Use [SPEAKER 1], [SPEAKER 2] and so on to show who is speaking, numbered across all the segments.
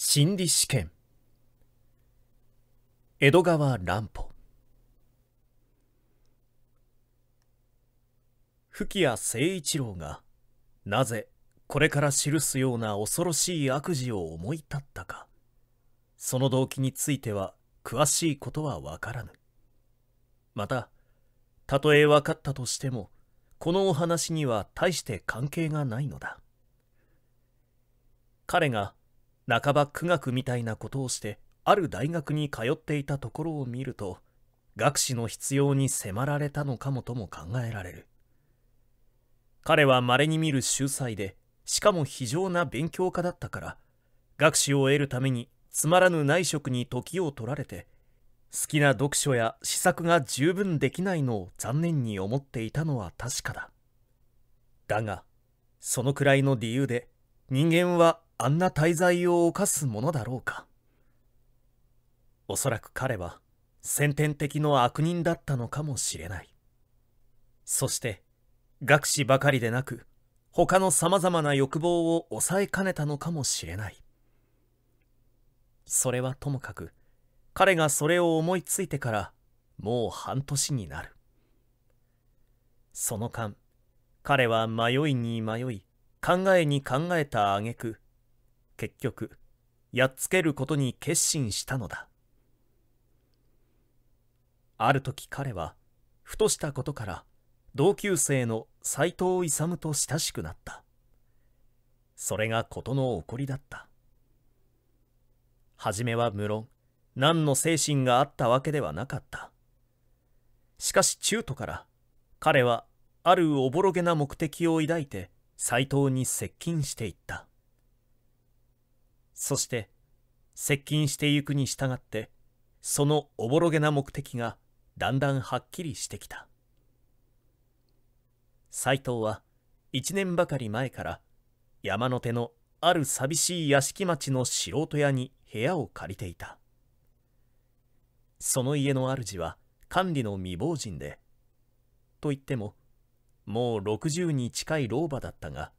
[SPEAKER 1] 心理試験江戸川乱歩吹谷誠一郎がなぜこれから記すような恐ろしい悪事を思い立ったかその動機については詳しいことは分からぬまたたとえ分かったとしてもこのお話には大して関係がないのだ彼が半ば苦学みたいなことをしてある大学に通っていたところを見ると学士の必要に迫られたのかもとも考えられる彼はまれに見る秀才でしかも非常な勉強家だったから学士を得るためにつまらぬ内職に時を取られて好きな読書や試作が十分できないのを残念に思っていたのは確かだだがそのくらいの理由で人間はあんな滞在を犯すものだろうかおそらく彼は先天的の悪人だったのかもしれないそして学士ばかりでなく他のさまざまな欲望を抑えかねたのかもしれないそれはともかく彼がそれを思いついてからもう半年になるその間彼は迷いに迷い考えに考えた挙句結局やっつけることに決心したのだある時彼はふとしたことから同級生の斎藤勇と親しくなったそれが事の起こりだった初めは無論何の精神があったわけではなかったしかし中途から彼はあるおぼろげな目的を抱いて斎藤に接近していったそして接近してゆくに従ってそのおぼろげな目的がだんだんはっきりしてきた斎藤は1年ばかり前から山の手のある寂しい屋敷町の素人屋に部屋を借りていたその家の主は管理の未亡人でといってももう60に近い老婆だったが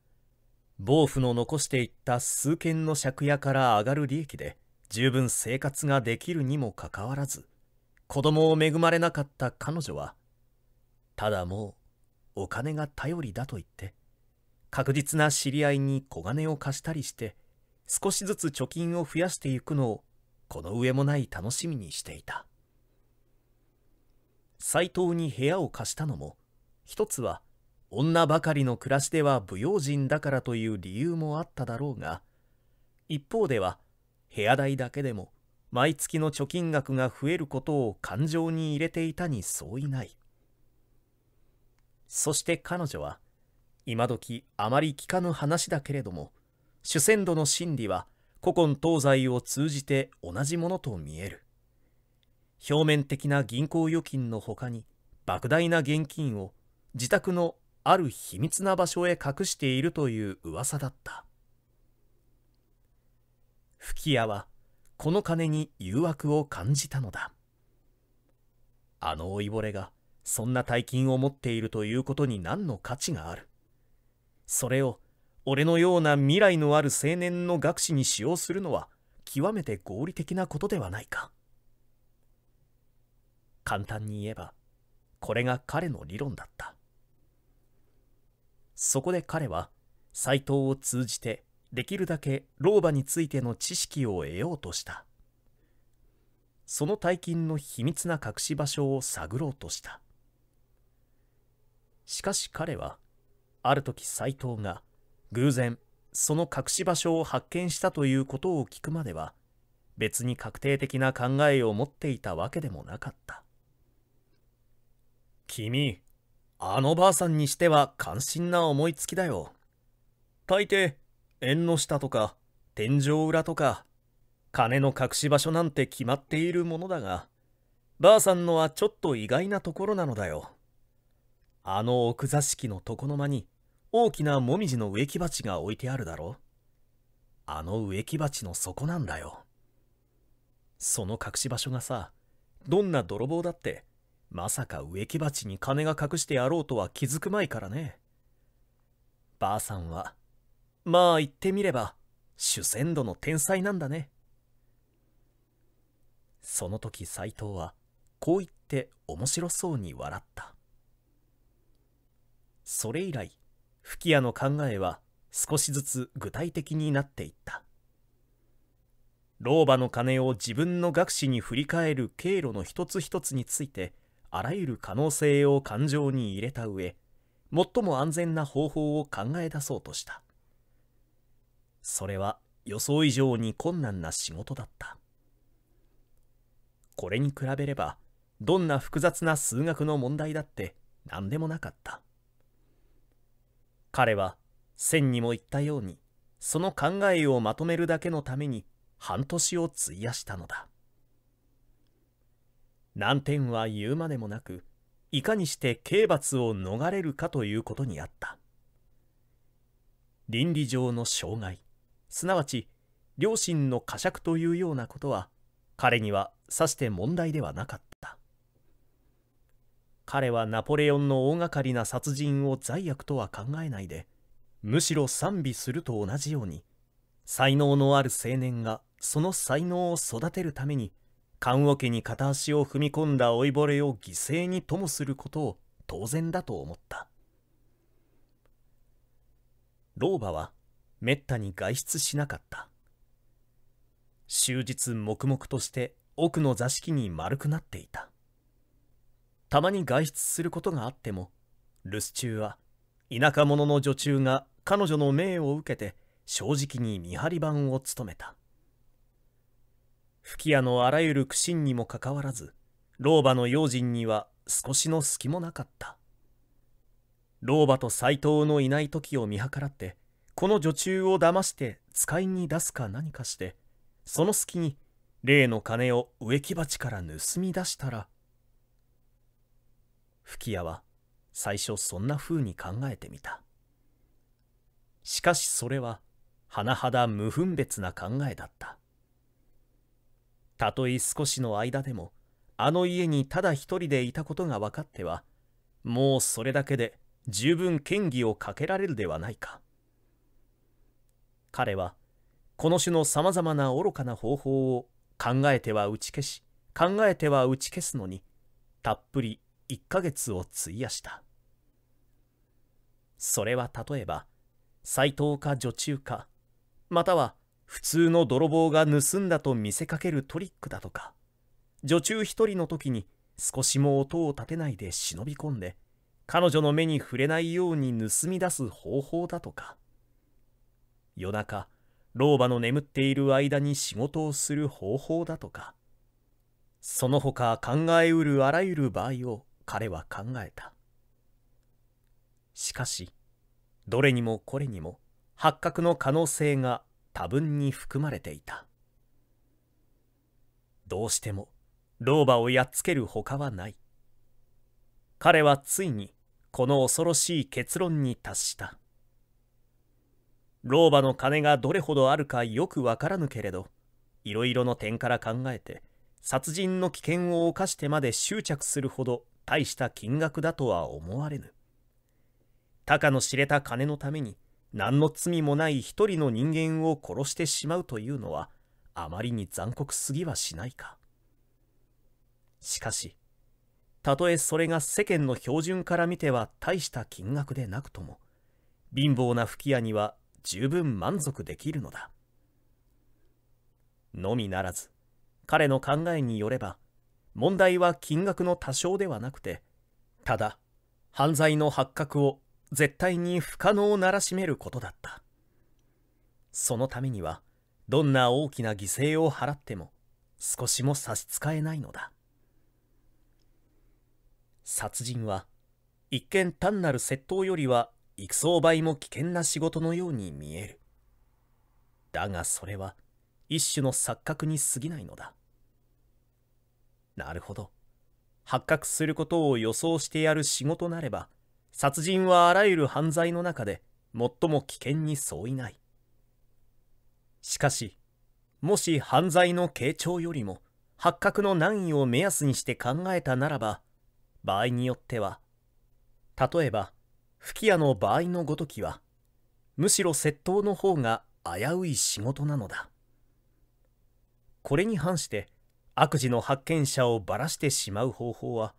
[SPEAKER 1] 暴府の残していった数軒の借家から上がる利益で十分生活ができるにもかかわらず子供を恵まれなかった彼女はただもうお金が頼りだと言って確実な知り合いに小金を貸したりして少しずつ貯金を増やしていくのをこの上もない楽しみにしていた斎藤に部屋を貸したのも一つは女ばかりの暮らしでは不用心だからという理由もあっただろうが一方では部屋代だけでも毎月の貯金額が増えることを感情に入れていたに相違ないそして彼女は今時あまり聞かぬ話だけれども主戦度の心理は古今東西を通じて同じものと見える表面的な銀行預金のほかに莫大な現金を自宅のある秘密な場所へ隠しているという噂だった吹屋はこの金に誘惑を感じたのだあの老いぼれがそんな大金を持っているということに何の価値があるそれを俺のような未来のある青年の学士に使用するのは極めて合理的なことではないか簡単に言えばこれが彼の理論だったそこで彼はサイトを通じてできるだけ老婆についての知識を得ようとしたその大金の秘密な隠し場所を探ろうとしたしかし彼はある時斎藤が偶然その隠し場所を発見したということを聞くまでは別に確定的な考えを持っていたわけでもなかった君あのばあさんにしては感心な思いつきだよ。大抵、縁の下とか、天井裏とか、金の隠し場所なんて決まっているものだが、ばあさんのはちょっと意外なところなのだよ。あの奥座敷の床の間に大きなもみじの植木鉢が置いてあるだろあの植木鉢の底なんだよ。その隠し場所がさ、どんな泥棒だってまさか植木鉢に金が隠してやろうとは気づくまいからねばあさんはまあ言ってみれば主戦度の天才なんだねその時斎藤はこう言って面白そうに笑ったそれ以来吹矢の考えは少しずつ具体的になっていった老婆の金を自分の学士に振り返る経路の一つ一つについてあらゆる可能性を感情に入れた上最も安全な方法を考え出そうとしたそれは予想以上に困難な仕事だったこれに比べればどんな複雑な数学の問題だって何でもなかった彼は千にも言ったようにその考えをまとめるだけのために半年を費やしたのだ難点は言うまでもなくいかにして刑罰を逃れるかということにあった倫理上の障害すなわち両親の呵責というようなことは彼にはさして問題ではなかった彼はナポレオンの大がかりな殺人を罪悪とは考えないでむしろ賛美すると同じように才能のある青年がその才能を育てるために棺桶に片足を踏み込んだ老いぼれを犠牲にともすることを当然だと思った老婆はめったに外出しなかった終日黙々として奥の座敷に丸くなっていたたまに外出することがあっても留守中は田舎者の女中が彼女の命を受けて正直に見張り番を務めた吹き矢のあらゆる苦心にもかかわらず老婆の用心には少しの隙もなかった老婆と斎藤のいない時を見計らってこの女中を騙して使いに出すか何かしてその隙に例の金を植木鉢から盗み出したら吹屋は最初そんな風に考えてみたしかしそれは甚だ無分別な考えだったたとえ少しの間でもあの家にただ一人でいたことが分かってはもうそれだけで十分嫌疑をかけられるではないか彼はこの種のさまざまな愚かな方法を考えては打ち消し考えては打ち消すのにたっぷり1ヶ月を費やしたそれは例えば斎藤か女中かまたは普通の泥棒が盗んだと見せかけるトリックだとか女中一人の時に少しも音を立てないで忍び込んで彼女の目に触れないように盗み出す方法だとか夜中老婆の眠っている間に仕事をする方法だとかその他考えうるあらゆる場合を彼は考えたしかしどれにもこれにも発覚の可能性が多分に含まれていたどうしても老婆をやっつけるほかはない彼はついにこの恐ろしい結論に達した老婆の金がどれほどあるかよくわからぬけれどいろいろの点から考えて殺人の危険を冒してまで執着するほど大した金額だとは思われぬたかの知れた金のために何の罪もない一人の人間を殺してしまうというのはあまりに残酷すぎはしないか。しかし、たとえそれが世間の標準から見ては大した金額でなくとも、貧乏な吹き矢には十分満足できるのだ。のみならず、彼の考えによれば、問題は金額の多少ではなくて、ただ、犯罪の発覚を絶対に不可能ならしめることだったそのためにはどんな大きな犠牲を払っても少しも差し支えないのだ殺人は一見単なる窃盗よりは幾相倍も危険な仕事のように見えるだがそれは一種の錯覚に過ぎないのだなるほど発覚することを予想してやる仕事なれば殺人はあらゆる犯罪の中で最も危険に相違ない。しかし、もし犯罪の傾聴よりも発覚の難易を目安にして考えたならば、場合によっては、例えば、吹き矢の場合のごときは、むしろ窃盗の方が危うい仕事なのだ。これに反して、悪事の発見者をばらしてしまう方法は、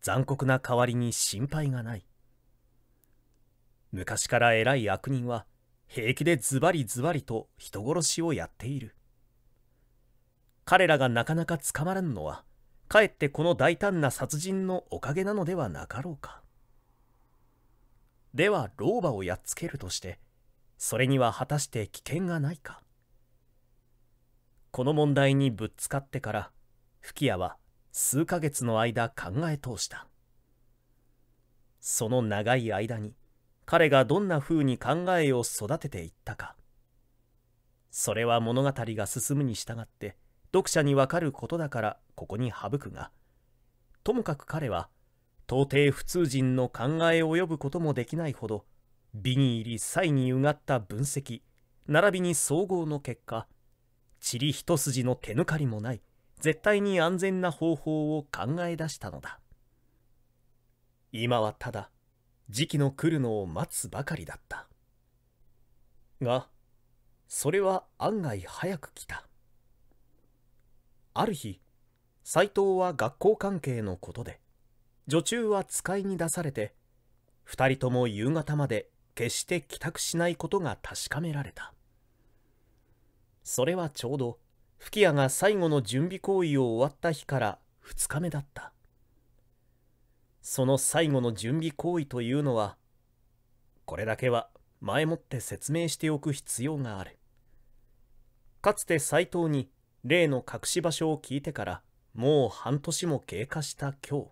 [SPEAKER 1] 残酷な代わりに心配がない。昔から偉い悪人は平気でズバリズバリと人殺しをやっている彼らがなかなか捕まらんのはかえってこの大胆な殺人のおかげなのではなかろうかでは老婆をやっつけるとしてそれには果たして危険がないかこの問題にぶっつかってから吹矢は数ヶ月の間考え通したその長い間に彼がどんな風に考えを育てていったかそれは物語が進むに従って読者にわかることだからここに省くがともかく彼は到底普通人の考え及ぶこともできないほど美に入り才にうがった分析並びに総合の結果塵一筋の手抜かりもない絶対に安全な方法を考え出したのだ今はただ時期の来るのを待つばかりだったがそれは案外早く来たある日斎藤は学校関係のことで女中は使いに出されて2人とも夕方まで決して帰宅しないことが確かめられたそれはちょうど吹き矢が最後の準備行為を終わった日から2日目だったその最後の準備行為というのはこれだけは前もって説明しておく必要があるかつて斎藤に例の隠し場所を聞いてからもう半年も経過した今日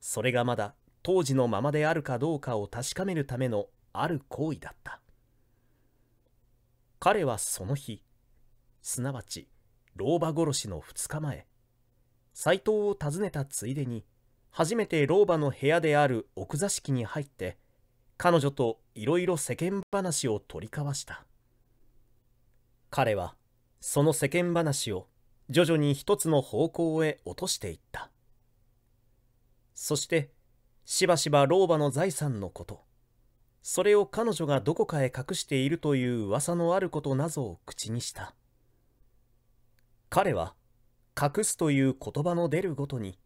[SPEAKER 1] それがまだ当時のままであるかどうかを確かめるためのある行為だった彼はその日すなわち老婆殺しの2日前斎藤を訪ねたついでに「初めて老婆の部屋である奥座敷に入って彼女といろいろ世間話を取り交わした彼はその世間話を徐々に一つの方向へ落としていったそしてしばしば老婆の財産のことそれを彼女がどこかへ隠しているという噂のあることなぞを口にした彼は隠すという言葉の出るごとに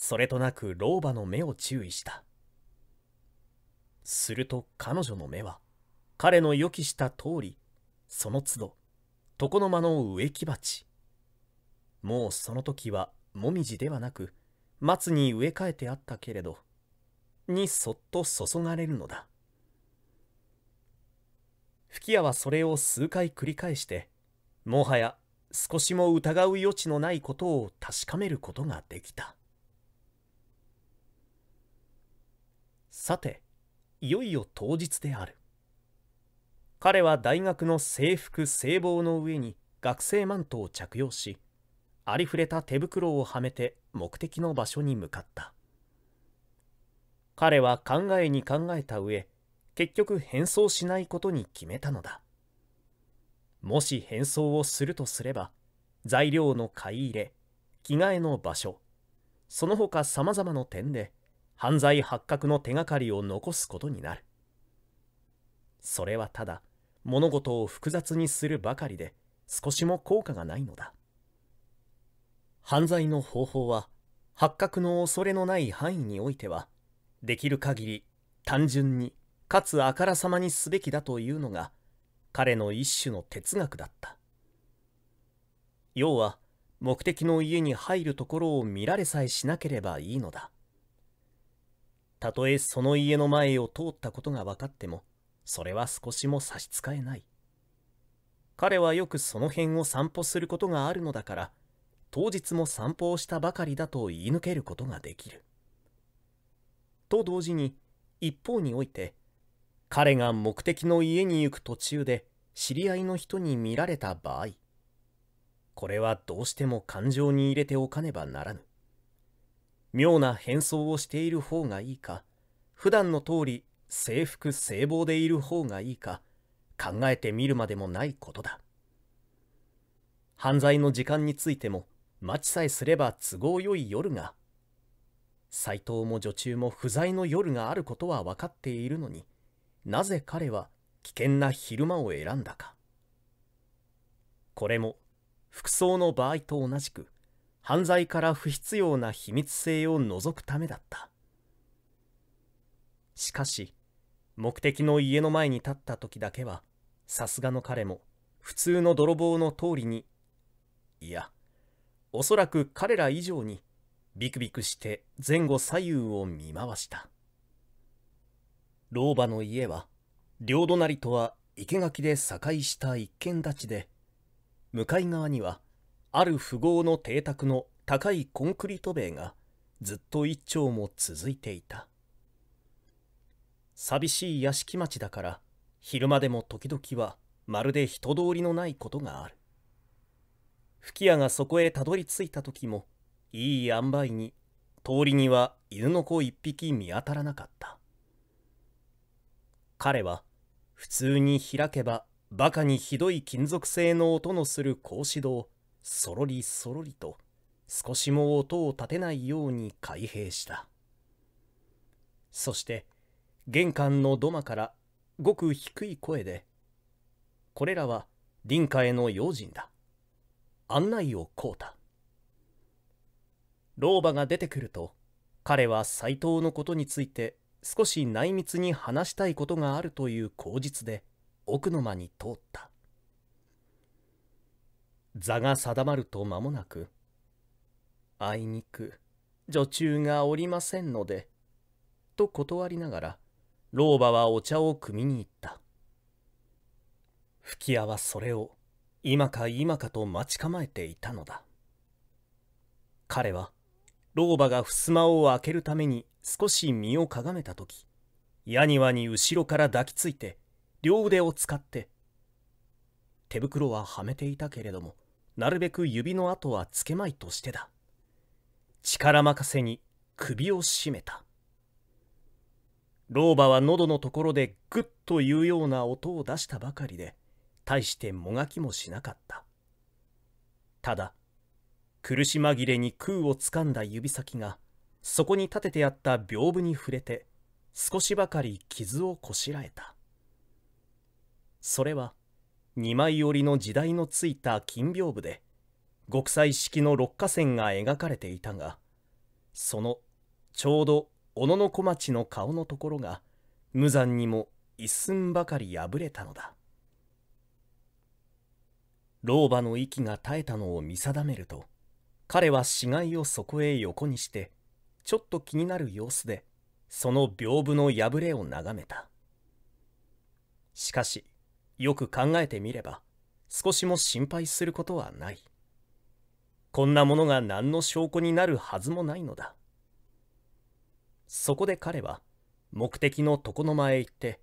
[SPEAKER 1] それとなく老婆の目を注意したすると彼女の目は彼の予期した通りその都度床の間の植木鉢もうその時はもみじではなく松に植え替えてあったけれどにそっと注がれるのだ吹矢はそれを数回繰り返してもはや少しも疑う余地のないことを確かめることができたさていよいよ当日である彼は大学の制服制帽の上に学生マントを着用しありふれた手袋をはめて目的の場所に向かった彼は考えに考えた上結局変装しないことに決めたのだもし変装をするとすれば材料の買い入れ着替えの場所その他さまざまな点で犯罪発覚の手がかりを残すことになるそれはただ物事を複雑にするばかりで少しも効果がないのだ犯罪の方法は発覚の恐れのない範囲においてはできる限り単純にかつあからさまにすべきだというのが彼の一種の哲学だった要は目的の家に入るところを見られさえしなければいいのだたとえその家の前を通ったことが分かっても、それは少しも差し支えない。彼はよくその辺を散歩することがあるのだから、当日も散歩をしたばかりだと言い抜けることができる。と同時に、一方において、彼が目的の家に行く途中で知り合いの人に見られた場合、これはどうしても感情に入れておかねばならぬ。妙な変装をしている方がいいか普段の通り制服制帽でいる方がいいか考えてみるまでもないことだ犯罪の時間についても待ちさえすれば都合よい夜が斎藤も女中も不在の夜があることは分かっているのになぜ彼は危険な昼間を選んだかこれも服装の場合と同じく犯罪から不必要な秘密性を除くためだったしかし目的の家の前に立った時だけはさすがの彼も普通の泥棒の通りにいやおそらく彼ら以上にビクビクして前後左右を見回した老婆の家は両隣とは生垣で境した一軒立ちで向かい側にはある富豪の邸宅の高いコンクリート塀がずっと一丁も続いていた寂しい屋敷町だから昼間でも時々はまるで人通りのないことがある吹き矢がそこへたどり着いた時もいい塩梅に通りには犬の子一匹見当たらなかった彼は普通に開けばバカにひどい金属製の音のする格子戸をそろりそろりと少しも音を立てないように開閉したそして玄関の土間からごく低い声で「これらは林家への用心だ案内をこうた」老婆が出てくると彼は斎藤のことについて少し内密に話したいことがあるという口実で奥の間に通った座が定まると間もなくあいにく女中がおりませんのでと断りながら老婆はお茶を汲みに行った吹き矢はそれを今か今かと待ち構えていたのだ彼は老婆が襖を開けるために少し身をかがめた時矢庭に後ろから抱きついて両腕を使って手袋ははめていたけれどもなるべく指の跡はつけまいとしてだ力任せに首を絞めた老婆は喉のところでグッというような音を出したばかりで大してもがきもしなかったただ苦し紛れに空をつかんだ指先がそこに立ててあった屏風に触れて少しばかり傷をこしらえたそれは二枚折りの時代のついた金屏風で極彩式の六花線が描かれていたがそのちょうど小野小町の顔のところが無残にも一寸ばかり破れたのだ老婆の息が絶えたのを見定めると彼は死骸をそこへ横にしてちょっと気になる様子でその屏風の破れを眺めたしかしよく考えてみれば少しも心配することはないこんなものが何の証拠になるはずもないのだそこで彼は目的の床の間へ行って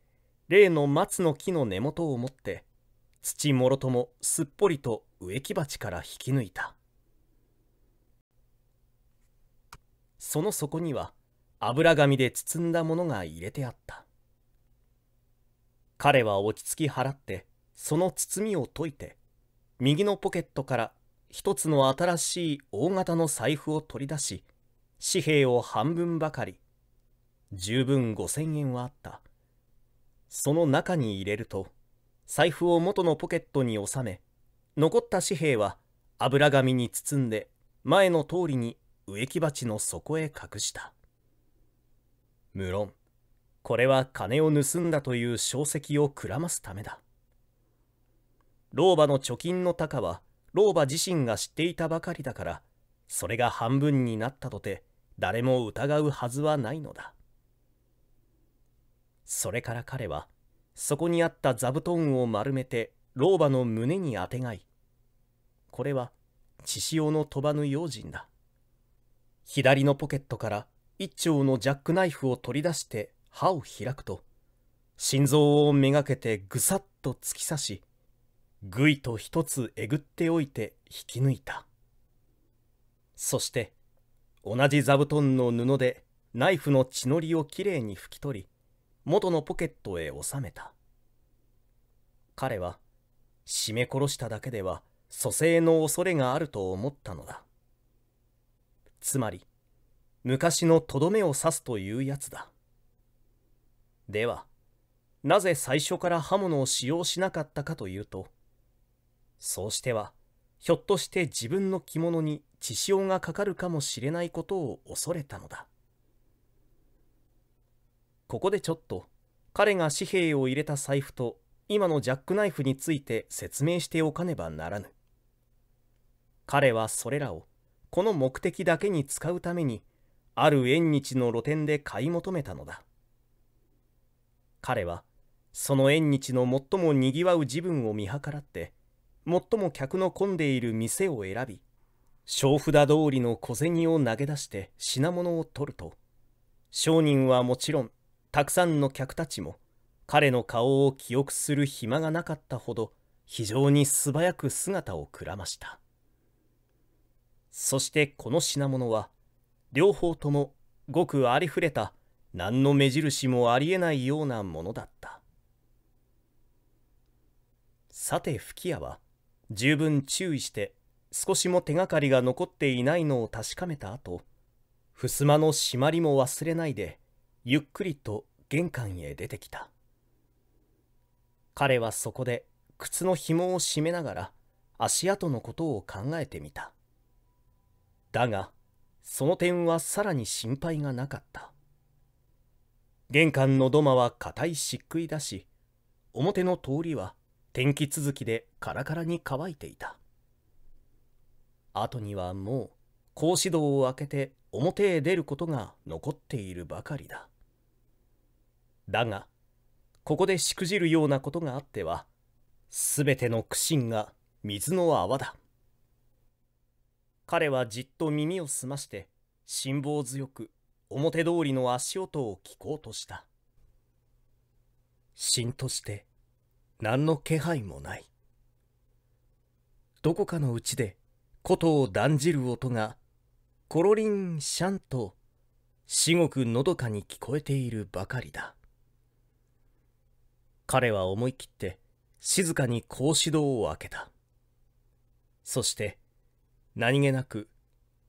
[SPEAKER 1] 例の松の木の根元を持って土もろともすっぽりと植木鉢から引き抜いたその底には油紙で包んだものが入れてあった彼は落ち着き払って、その包みを解いて、右のポケットから一つの新しい大型の財布を取り出し、紙幣を半分ばかり、十分五千円はあった。その中に入れると、財布を元のポケットに収め、残った紙幣は油紙に包んで、前の通りに植木鉢の底へ隠した。無論、これは金を盗んだという証跡をくらますためだ老婆の貯金の高は老婆自身が知っていたばかりだからそれが半分になったとて誰も疑うはずはないのだそれから彼はそこにあった座布団を丸めて老婆の胸にあてがいこれは血潮の飛ばぬ用心だ左のポケットから一丁のジャックナイフを取り出して歯を開くと心臓をめがけてぐさっと突き刺しぐいと一つえぐっておいて引き抜いたそして同じ座布団の布でナイフの血のりをきれいに拭き取り元のポケットへ収めた彼は絞め殺しただけでは蘇生の恐れがあると思ったのだつまり昔のとどめを刺すというやつだではなぜ最初から刃物を使用しなかったかというとそうしてはひょっとして自分の着物に血潮がかかるかもしれないことを恐れたのだここでちょっと彼が紙幣を入れた財布と今のジャックナイフについて説明しておかねばならぬ彼はそれらをこの目的だけに使うためにある縁日の露店で買い求めたのだ彼はその縁日の最もにぎわう自分を見計らって最も客の混んでいる店を選び小札通りの小銭を投げ出して品物を取ると商人はもちろんたくさんの客たちも彼の顔を記憶する暇がなかったほど非常に素早く姿をくらましたそしてこの品物は両方ともごくありふれた何の目印もありえないようなものだったさて吹矢は十分注意して少しも手がかりが残っていないのを確かめた後襖の締まりも忘れないでゆっくりと玄関へ出てきた彼はそこで靴の紐を締めながら足跡のことを考えてみただがその点はさらに心配がなかった玄関の土間は硬い漆喰だし表の通りは天気続きでカラカラに乾いていた後にはもう格子戸を開けて表へ出ることが残っているばかりだだがここでしくじるようなことがあっては全ての苦心が水の泡だ彼はじっと耳を澄まして辛抱強く表通りの足音を聞こうとしたしんとして何の気配もないどこかのうちで琴を断じる音がコロリンシャンと至極のどかに聞こえているばかりだ彼は思い切って静かに格子戸を開けたそして何気なく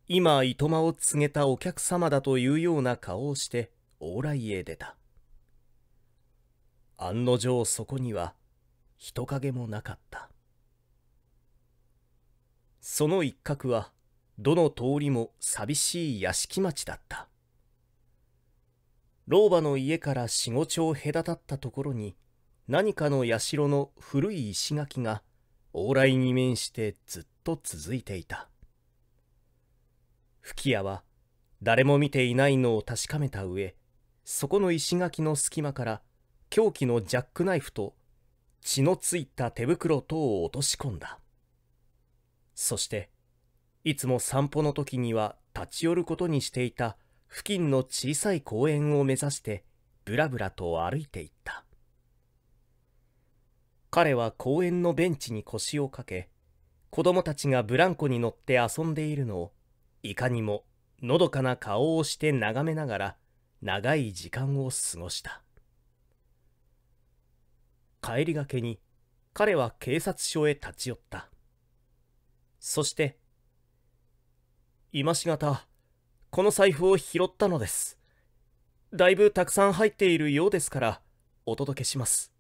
[SPEAKER 1] 今糸間を告げたお客様だというような顔をして往来へ出た案の定そこには人影もなかったその一角はどの通りも寂しい屋敷町だった老婆の家から四五を隔たったところに何かの社の古い石垣が往来に面してずっと続いていた吹屋は誰も見ていないのを確かめた上そこの石垣の隙間から凶器のジャックナイフと血のついた手袋等を落とし込んだそしていつも散歩の時には立ち寄ることにしていた付近の小さい公園を目指してぶらぶらと歩いていった彼は公園のベンチに腰をかけ子供たちがブランコに乗って遊んでいるのをいかにものどかな顔をして眺めながら長い時間を過ごした帰りがけに彼は警察署へ立ち寄ったそして今しがたこの財布を拾ったのですだいぶたくさん入っているようですからお届けします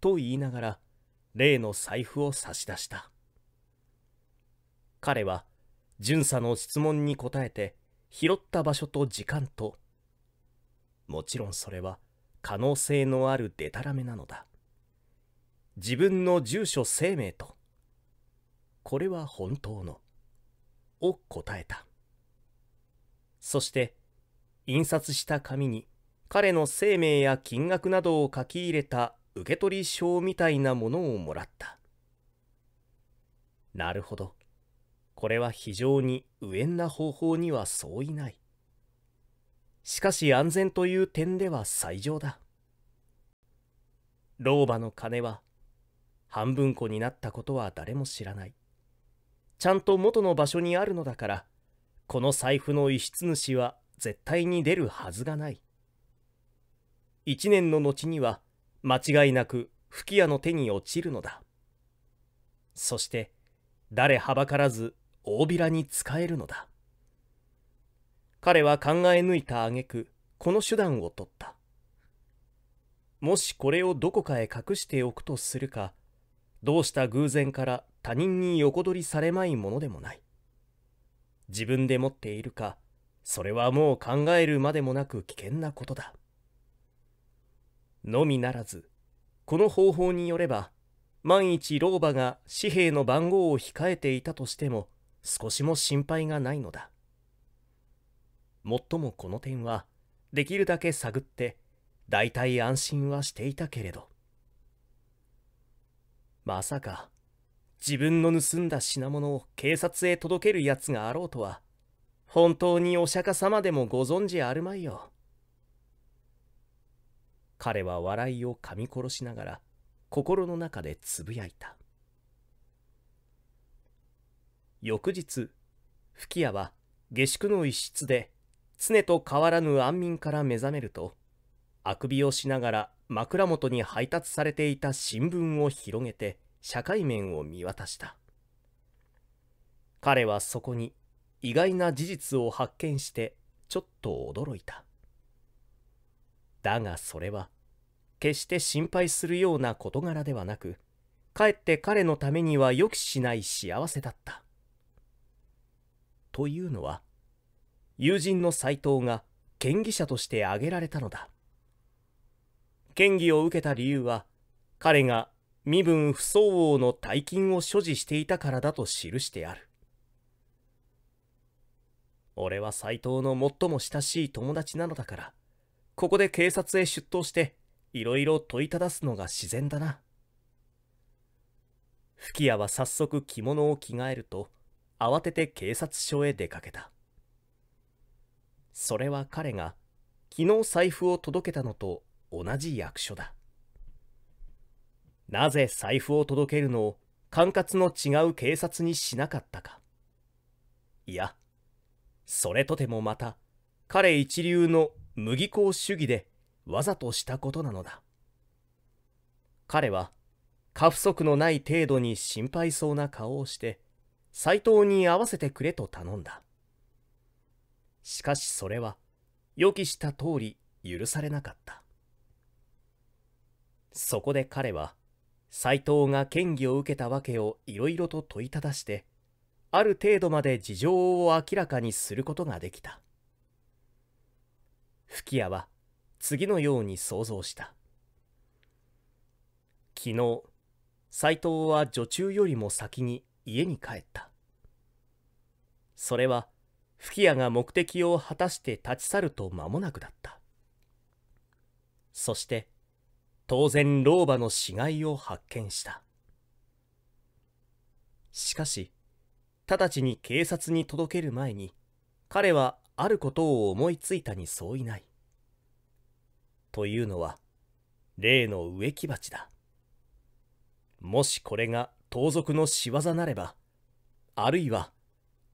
[SPEAKER 1] と言いながら例の財布を差し出した彼は巡査の質問に答えて拾った場所と時間ともちろんそれは可能性のあるデタラメなのだ自分の住所生命とこれは本当のを答えたそして印刷した紙に彼の生命や金額などを書き入れた受取証みたいなものをもらったなるほどこれは非常に無縁な方法には相違ない。しかし安全という点では最上だ。老婆の金は半分こになったことは誰も知らない。ちゃんと元の場所にあるのだから、この財布の遺失主は絶対に出るはずがない。一年の後には間違いなく吹き矢の手に落ちるのだ。そして誰はばからず大平に使えるのだ彼は考え抜いた挙句この手段を取ったもしこれをどこかへ隠しておくとするかどうした偶然から他人に横取りされまいものでもない自分で持っているかそれはもう考えるまでもなく危険なことだのみならずこの方法によれば万一老婆が紙幣の番号を控えていたとしても少しも心配がないのだもっともこの点はできるだけ探って大体安心はしていたけれどまさか自分の盗んだ品物を警察へ届けるやつがあろうとは本当にお釈迦様でもご存知あるまいよ彼は笑いを噛み殺しながら心の中でつぶやいた翌日吹屋は下宿の一室で常と変わらぬ安眠から目覚めるとあくびをしながら枕元に配達されていた新聞を広げて社会面を見渡した彼はそこに意外な事実を発見してちょっと驚いただがそれは決して心配するような事柄ではなくかえって彼のためには予期しない幸せだったというのは友人の斎藤が県議者として挙げられたのだ県議を受けた理由は彼が身分不相応の大金を所持していたからだと記してある俺は斎藤の最も親しい友達なのだからここで警察へ出頭していろいろ問いただすのが自然だな吹谷は早速着物を着替えると慌てて警察署へ出かけたそれは彼が昨日財布を届けたのと同じ役所だなぜ財布を届けるのを管轄の違う警察にしなかったかいやそれとてもまた彼一流の麦香主義でわざとしたことなのだ彼は過不足のない程度に心配そうな顔をして斎藤に会わせてくれと頼んだしかしそれは予期した通り許されなかったそこで彼は斎藤が嫌疑を受けたわけをいろいろと問いただしてある程度まで事情を明らかにすることができた吹谷は次のように想像した昨日斎藤は女中よりも先に家に帰ったそれは吹き矢が目的を果たして立ち去ると間もなくだったそして当然老婆の死骸を発見したしかし直ちに警察に届ける前に彼はあることを思いついたに相違ないというのは例の植木鉢だもしこれが盗賊の仕業なれば、あるいは、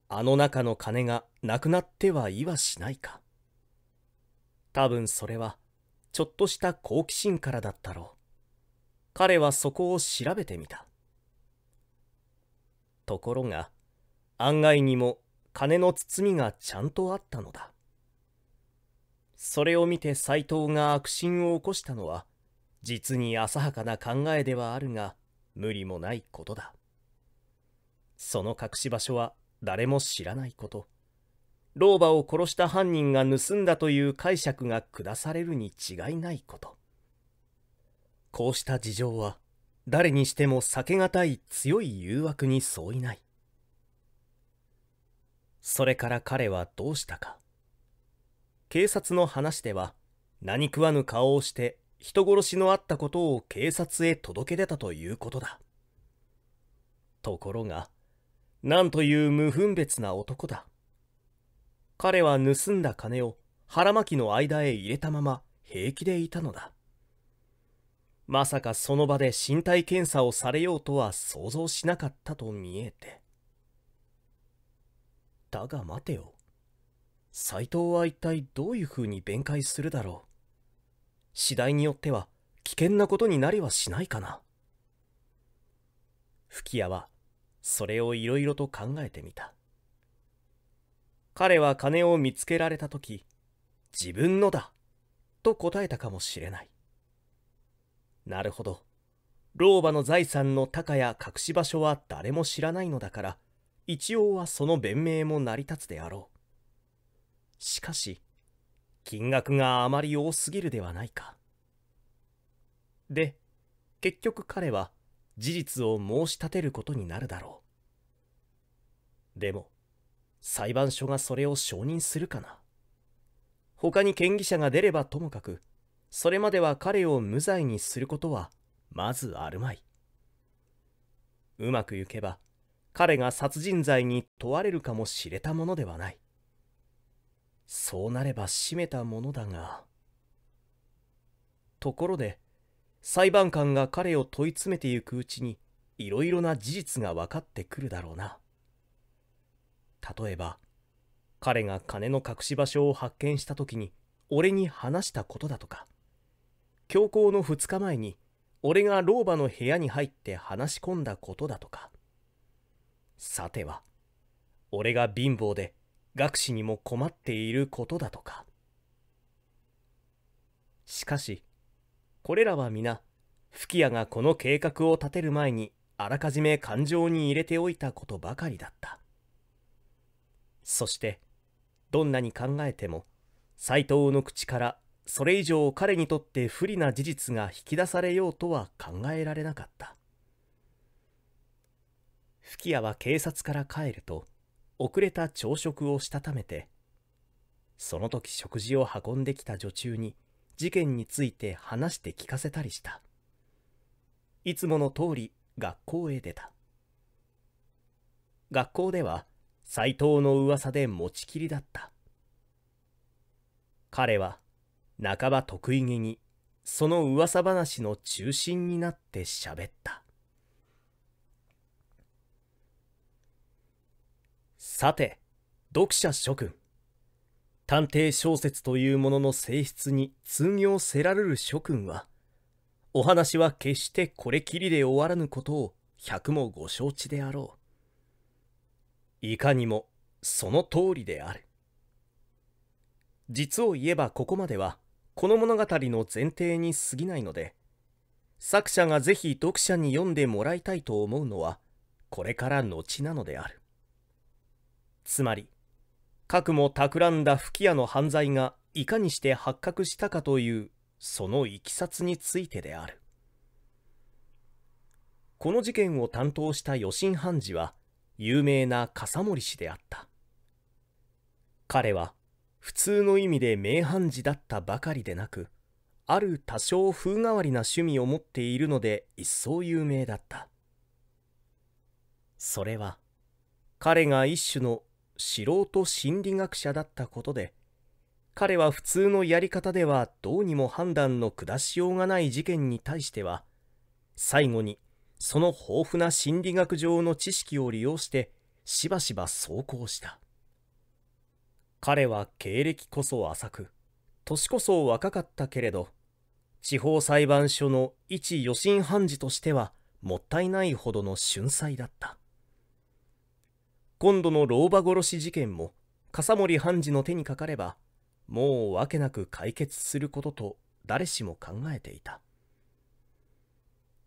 [SPEAKER 1] あの中の金がなくなってはいはしないか。多分それは、ちょっとした好奇心からだったろう。彼はそこを調べてみた。ところが、案外にも金の包みがちゃんとあったのだ。それを見て斎藤が悪心を起こしたのは、実に浅はかな考えではあるが、無理もないことだ。その隠し場所は誰も知らないこと。老婆を殺した犯人が盗んだという解釈が下されるに違いないこと。こうした事情は誰にしても避けがたい強い誘惑に相違ない。それから彼はどうしたか。警察の話では何食わぬ顔をして人殺しのあったことを警察へ届け出たということだところがなんという無分別な男だ彼は盗んだ金を腹巻きの間へ入れたまま平気でいたのだまさかその場で身体検査をされようとは想像しなかったと見えてだが待てよ斎藤は一体どういうふうに弁解するだろう次第によっては危険なことになりはしないかな。吹屋はそれをいろいろと考えてみた。彼は金を見つけられた時、自分のだ、と答えたかもしれない。なるほど。老婆の財産の高や隠し場所は誰も知らないのだから、一応はその弁明も成り立つであろう。しかし、金額があまり多すぎるではないか。で、結局彼は事実を申し立てることになるだろう。でも、裁判所がそれを承認するかな。他に嫌疑者が出ればともかく、それまでは彼を無罪にすることはまずあるまい。うまくいけば、彼が殺人罪に問われるかもしれたものではない。そうなれば閉めたものだがところで裁判官が彼を問い詰めてゆくうちにいろいろな事実が分かってくるだろうな例えば彼が金の隠し場所を発見した時に俺に話したことだとか強行の2日前に俺が老婆の部屋に入って話し込んだことだとかさては俺が貧乏で学士にも困っていることだとかしかしこれらは皆吹矢がこの計画を立てる前にあらかじめ感情に入れておいたことばかりだったそしてどんなに考えても斎藤の口からそれ以上彼にとって不利な事実が引き出されようとは考えられなかった吹矢は警察から帰ると遅れた朝食をしたためてその時食事を運んできた女中に事件について話して聞かせたりしたいつもの通り学校へ出た学校では斎藤の噂で持ちきりだった彼は半ば得意げにその噂話の中心になって喋ったさて読者諸君探偵小説というものの性質に通行せられる諸君はお話は決してこれきりで終わらぬことを百もご承知であろういかにもその通りである実を言えばここまではこの物語の前提に過ぎないので作者がぜひ読者に読んでもらいたいと思うのはこれから後なのであるつまり核も企んだ吹屋の犯罪がいかにして発覚したかというそのいきさつについてであるこの事件を担当した余震判事は有名な笠森氏であった彼は普通の意味で名判事だったばかりでなくある多少風変わりな趣味を持っているので一層有名だったそれは彼が一種の素人心理学者だったことで彼は普通のやり方ではどうにも判断の下しようがない事件に対しては最後にその豊富な心理学上の知識を利用してしばしば走行した彼は経歴こそ浅く年こそ若かったけれど地方裁判所の一予審判事としてはもったいないほどの俊才だった今度の老婆殺し事件も笠森判事の手にかかればもうわけなく解決することと誰しも考えていた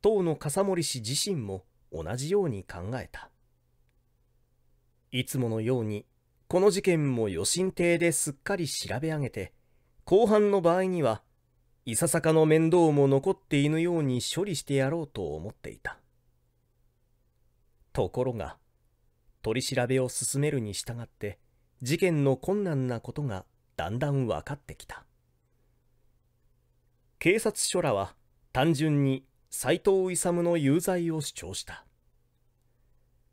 [SPEAKER 1] 当の笠森氏自身も同じように考えたいつものようにこの事件も余震亭ですっかり調べ上げて後半の場合にはいささかの面倒も残っていぬように処理してやろうと思っていたところが取り調べを進めるに従って事件の困難なことがだんだん分かってきた警察署らは単純に斎藤勇の有罪を主張した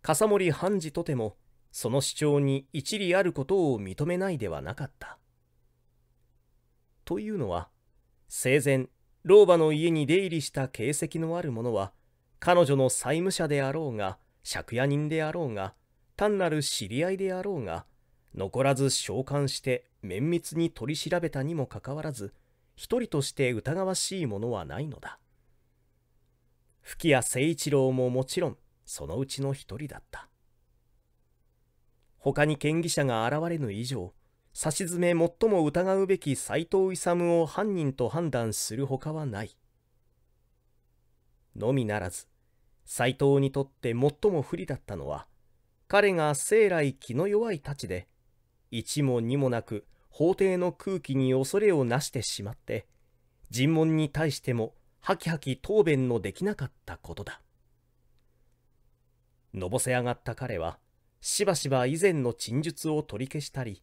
[SPEAKER 1] 笠森判事とてもその主張に一理あることを認めないではなかったというのは生前老婆の家に出入りした形跡のある者は彼女の債務者であろうが借家人であろうが単なる知り合いであろうが残らず召喚して綿密に取り調べたにもかかわらず一人として疑わしいものはないのだ吹谷誠一郎ももちろんそのうちの一人だった他に嫌疑者が現れぬ以上差し詰め最も疑うべき斎藤勇を犯人と判断するほかはないのみならず斎藤にとって最も不利だったのは彼が生来気の弱いたちで一も二もなく法廷の空気に恐れをなしてしまって尋問に対してもはきはき答弁のできなかったことだのぼせ上がった彼はしばしば以前の陳述を取り消したり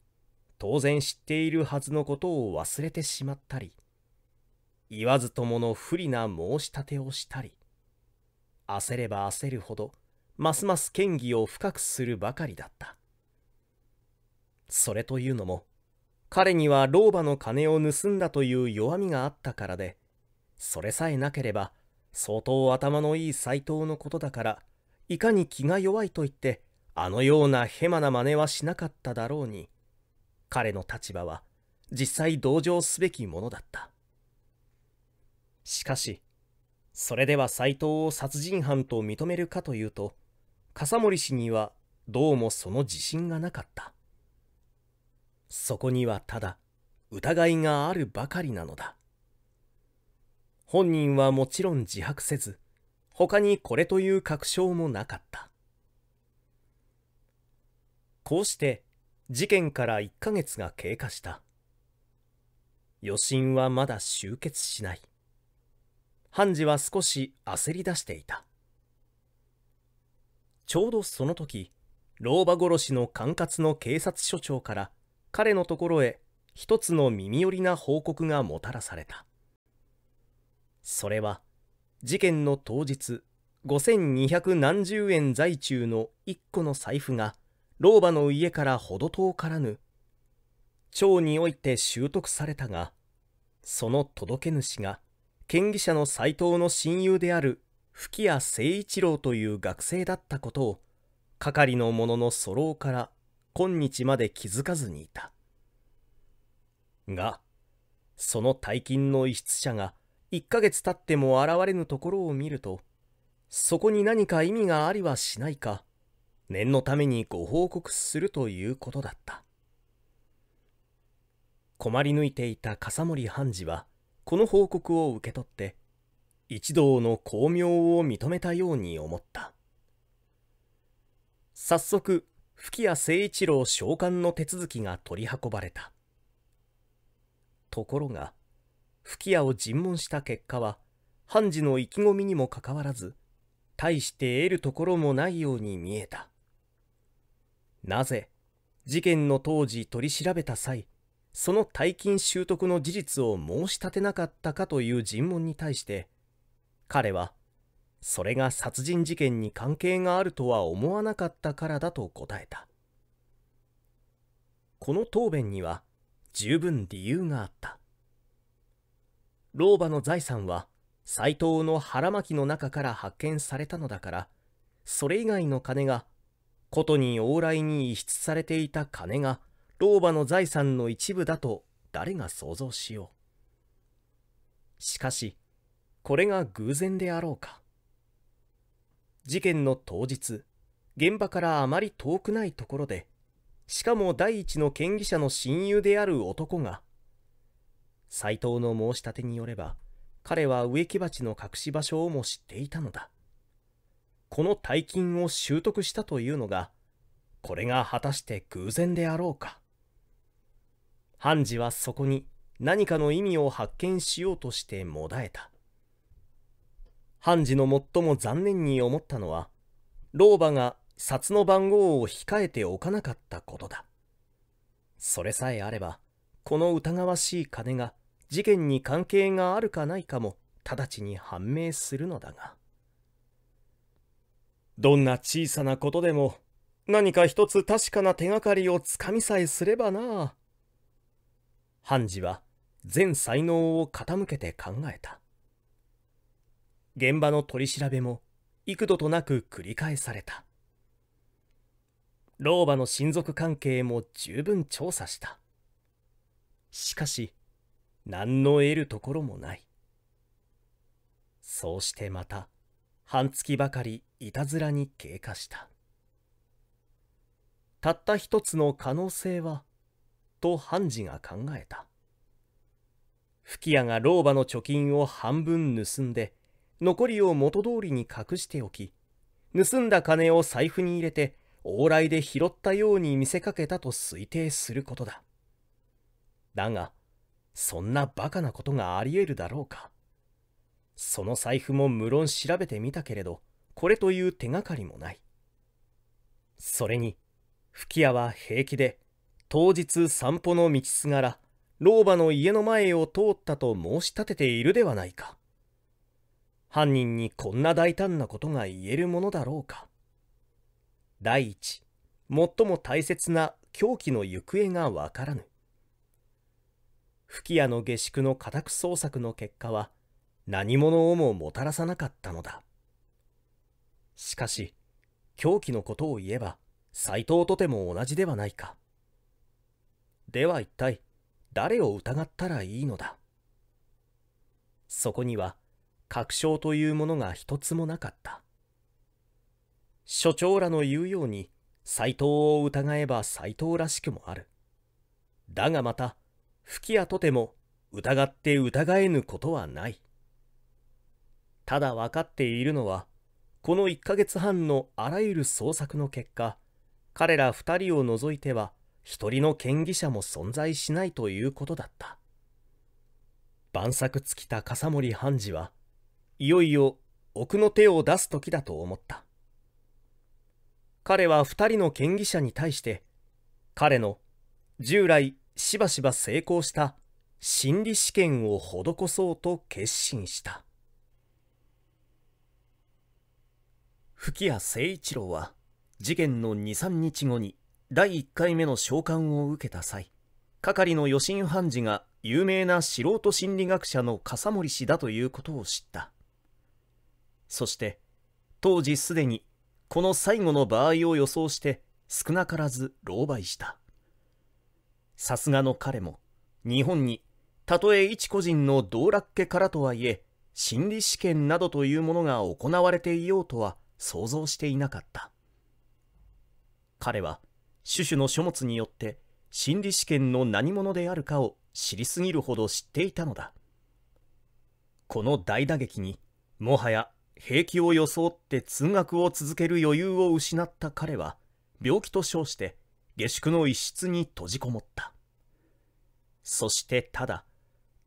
[SPEAKER 1] 当然知っているはずのことを忘れてしまったり言わずともの不利な申し立てをしたり焦れば焦るほどますます嫌疑を深くするばかりだったそれというのも彼には老婆の金を盗んだという弱みがあったからでそれさえなければ相当頭のいい斎藤のことだからいかに気が弱いと言ってあのようなヘマな真似はしなかっただろうに彼の立場は実際同情すべきものだったしかしそれでは斎藤を殺人犯と認めるかというと笠森氏にはどうもその自信がなかったそこにはただ疑いがあるばかりなのだ本人はもちろん自白せず他にこれという確証もなかったこうして事件から1ヶ月が経過した余震はまだ終結しない判事は少し焦り出していたちょうどその時老婆殺しの管轄の警察署長から彼のところへ一つの耳寄りな報告がもたらされたそれは事件の当日5200何十円在中の一個の財布が老婆の家から程遠からぬ町において習得されたがその届け主が嫌疑者の斎藤の親友である吹谷誠一郎という学生だったことを係の者の初老から今日まで気づかずにいたがその大金の遺失者が1ヶ月経っても現れぬところを見るとそこに何か意味がありはしないか念のためにご報告するということだった困り抜いていた笠森判事はこの報告を受け取って一同の巧妙を認めたように思った早速吹谷誠一郎召喚の手続きが取り運ばれたところが吹谷を尋問した結果は判事の意気込みにもかかわらず大して得るところもないように見えたなぜ事件の当時取り調べた際その大金習得の事実を申し立てなかったかという尋問に対して彼は、それが殺人事件に関係があるとは思わなかったからだと答えた。この答弁には十分理由があった。老婆の財産は斎藤の腹巻きの中から発見されたのだから、それ以外の金が、こに往来に遺失されていた金が、老婆の財産の一部だと誰が想像しよう。しかし、これが偶然であろうか事件の当日現場からあまり遠くないところでしかも第一の嫌疑者の親友である男が斎藤の申し立てによれば彼は植木鉢の隠し場所をも知っていたのだこの大金を習得したというのがこれが果たして偶然であろうか判事はそこに何かの意味を発見しようとしてもだえた判事の最も残念に思ったのは老婆が札の番号を控えておかなかったことだそれさえあればこの疑わしい金が事件に関係があるかないかも直ちに判明するのだがどんな小さなことでも何か一つ確かな手がかりをつかみさえすればな判事は全才能を傾けて考えた現場の取り調べも幾度となく繰り返された老婆の親族関係も十分調査したしかし何の得るところもないそうしてまた半月ばかりいたずらに経過したたった一つの可能性はと判事が考えた吹き矢が老婆の貯金を半分盗んで残りを元通りに隠しておき盗んだ金を財布に入れて往来で拾ったように見せかけたと推定することだだがそんなバカなことがありえるだろうかその財布も無論調べてみたけれどこれという手がかりもないそれに吹屋は平気で当日散歩の道すがら老婆の家の前を通ったと申し立てているではないか犯人にこんな大胆なことが言えるものだろうか第一最も大切な凶器の行方がわからぬ吹き矢の下宿の家宅捜索の結果は何者をももたらさなかったのだしかし狂気のことを言えば斎藤とても同じではないかでは一体誰を疑ったらいいのだそこには確証というものが一つもなかった所長らの言うように斎藤を疑えば斎藤らしくもあるだがまた吹き矢とても疑って疑えぬことはないただ分かっているのはこの1ヶ月半のあらゆる捜索の結果彼ら2人を除いては1人の嫌疑者も存在しないということだった晩作尽きた笠森判事はいよいよ奥の手を出す時だと思った彼は2人の嫌疑者に対して彼の従来しばしば成功した心理試験を施そうと決心した吹谷誠一郎は事件の23日後に第1回目の召喚を受けた際係の予診判事が有名な素人心理学者の笠森氏だということを知ったそして当時すでにこの最後の場合を予想して少なからず狼狽したさすがの彼も日本にたとえ一個人の道楽家からとはいえ心理試験などというものが行われていようとは想像していなかった彼はシュシュの書物によって心理試験の何者であるかを知りすぎるほど知っていたのだこの大打撃にもはや平気を装って通学を続ける余裕を失った彼は病気と称して下宿の一室に閉じこもったそしてただ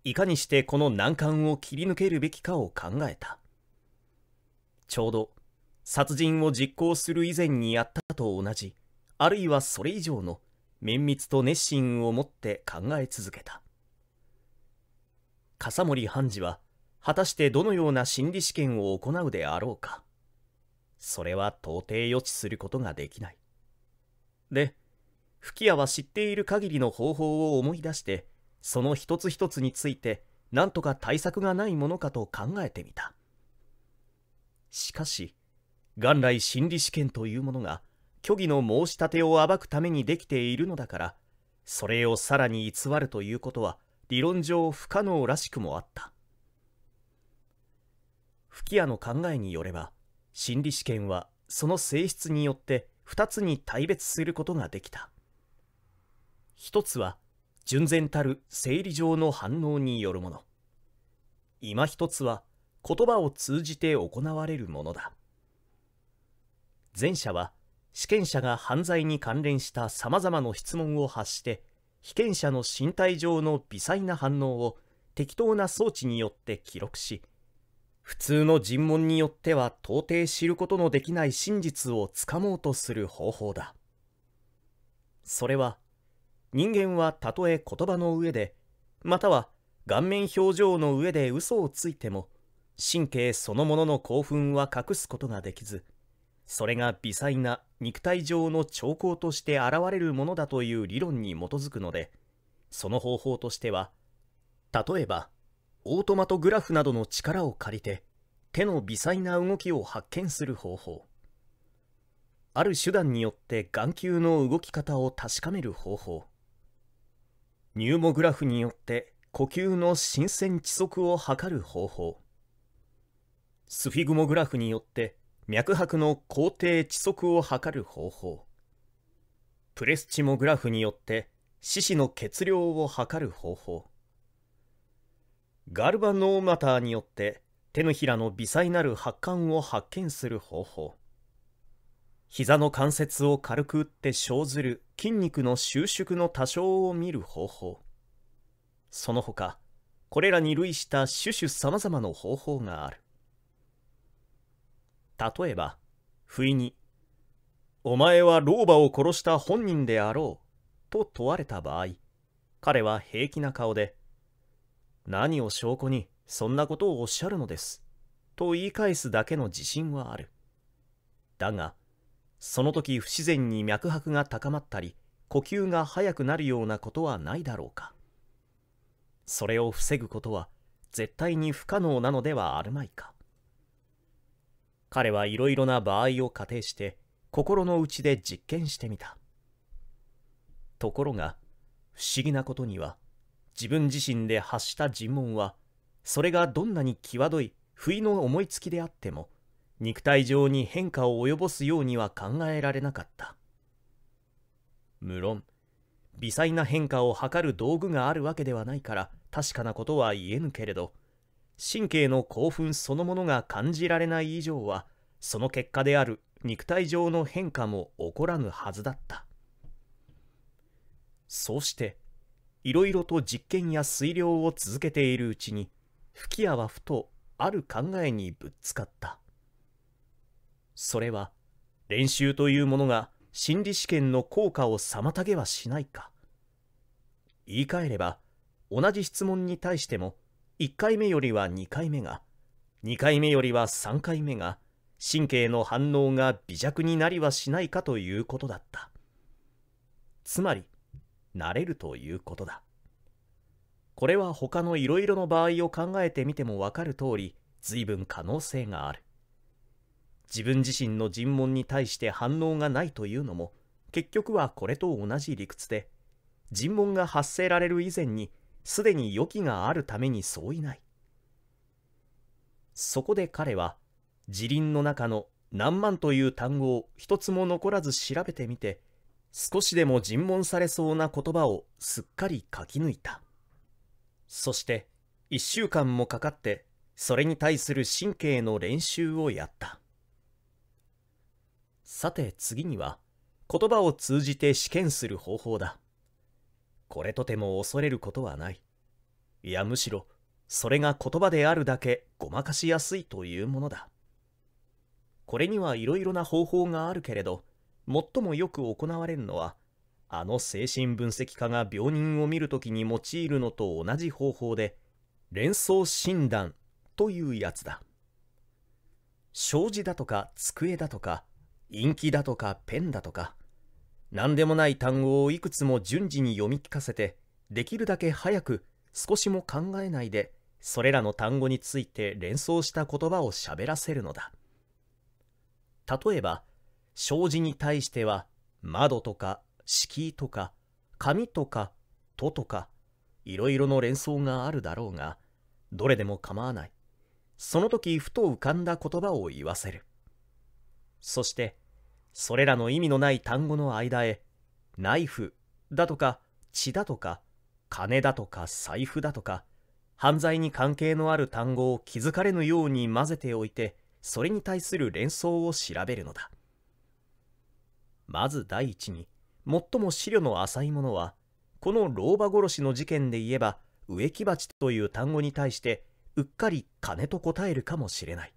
[SPEAKER 1] いかにしてこの難関を切り抜けるべきかを考えたちょうど殺人を実行する以前にやったと同じあるいはそれ以上の綿密と熱心を持って考え続けた笠森判事は果たしてどのような心理試験を行うであろうか。それは到底予知することができない。で、吹矢は知っている限りの方法を思い出して、その一つ一つについて、なんとか対策がないものかと考えてみた。しかし、元来心理試験というものが、虚偽の申し立てを暴くためにできているのだから、それをさらに偽るということは、理論上不可能らしくもあった。吹矢の考えによれば心理試験はその性質によって2つに大別することができた1つは純然たる生理上の反応によるもの今一つは言葉を通じて行われるものだ前者は試験者が犯罪に関連したさまざまな質問を発して被験者の身体上の微細な反応を適当な装置によって記録し普通の尋問によっては到底知ることのできない真実をつかもうとする方法だそれは人間はたとえ言葉の上でまたは顔面表情の上で嘘をついても神経そのものの興奮は隠すことができずそれが微細な肉体上の兆候として現れるものだという理論に基づくのでその方法としては例えばオートマトグラフなどの力を借りて手の微細な動きを発見する方法ある手段によって眼球の動き方を確かめる方法ニューモグラフによって呼吸の新鮮知足を測る方法スフィグモグラフによって脈拍の高低知足を測る方法プレスチモグラフによって四肢の血量を測る方法ガルバノーマターによって手のひらの微細なる発汗を発見する方法膝の関節を軽く打って生ずる筋肉の収縮の多少を見る方法その他これらに類した種々さまざまの方法がある例えば不意に「お前は老婆を殺した本人であろう」と問われた場合彼は平気な顔で何を証拠にそんなことをおっしゃるのです。と言い返すだけの自信はある。だが、その時不自然に脈拍が高まったり、呼吸が速くなるようなことはないだろうか。それを防ぐことは絶対に不可能なのではあるまいか。彼はいろいろな場合を仮定して、心の内で実験してみた。ところが、不思議なことには、自分自身で発した尋問はそれがどんなに際どい不意の思いつきであっても肉体上に変化を及ぼすようには考えられなかった無論微細な変化を測る道具があるわけではないから確かなことは言えぬけれど神経の興奮そのものが感じられない以上はその結果である肉体上の変化も起こらぬはずだったそうしていろいろと実験や推量を続けているうちに吹矢はふとある考えにぶつかったそれは練習というものが心理試験の効果を妨げはしないか言い換えれば同じ質問に対しても1回目よりは2回目が2回目よりは3回目が神経の反応が微弱になりはしないかということだったつまりなれるということだこれは他のいろいろの場合を考えてみてもわかる通り随分可能性がある自分自身の尋問に対して反応がないというのも結局はこれと同じ理屈で尋問が発せられる以前にすでに予期があるために相違ないそこで彼は辞輪の中の何万という単語を一つも残らず調べてみて少しでも尋問されそうな言葉をすっかり書き抜いた。そして、一週間もかかって、それに対する神経の練習をやった。さて次には、言葉を通じて試験する方法だ。これとても恐れることはない。いやむしろ、それが言葉であるだけごまかしやすいというものだ。これにはいろいろな方法があるけれど、最もよく行われるのはあの精神分析家が病人を見るときに用いるのと同じ方法で連想診断というやつだ障子だとか机だとか陰気だとかペンだとか何でもない単語をいくつも順次に読み聞かせてできるだけ早く少しも考えないでそれらの単語について連想した言葉を喋らせるのだ例えば障子に対しては窓とか敷居とか紙とか戸とかいろいろの連想があるだろうがどれでも構わないその時ふと浮かんだ言葉を言わせるそしてそれらの意味のない単語の間へナイフだとか血だとか金だとか財布だとか犯罪に関係のある単語を気づかれぬように混ぜておいてそれに対する連想を調べるのだ。まず第一に、最も資料の浅いものは、この老婆殺しの事件で言えば、植木鉢という単語に対して、うっかり金と答えるかもしれない。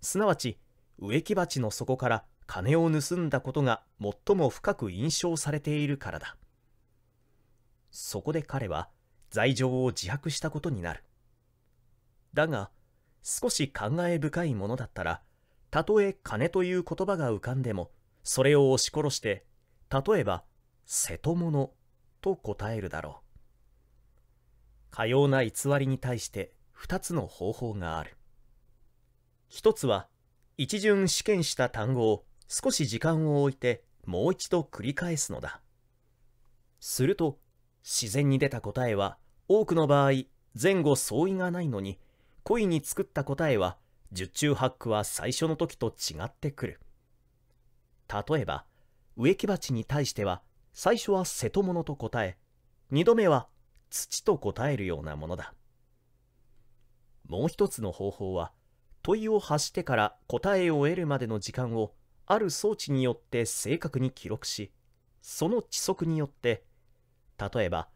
[SPEAKER 1] すなわち、植木鉢の底から金を盗んだことが最も深く印象されているからだ。そこで彼は罪状を自白したことになる。だが、少し感慨深いものだったら、たとえ金という言葉が浮かんでも、それを押し殺して、例えば、瀬戸物と答えるだろう。かような偽りに対して2つの方法がある。1つは、一巡試験した単語を少し時間を置いてもう一度繰り返すのだ。すると、自然に出た答えは、多くの場合、前後相違がないのに、故意に作った答えは、十中八九は最初の時と違ってくる。例えば植木鉢に対しては最初は瀬戸物と答え2度目は土と答えるようなものだもう一つの方法は問いを発してから答えを得るまでの時間をある装置によって正確に記録しその知則によって例えば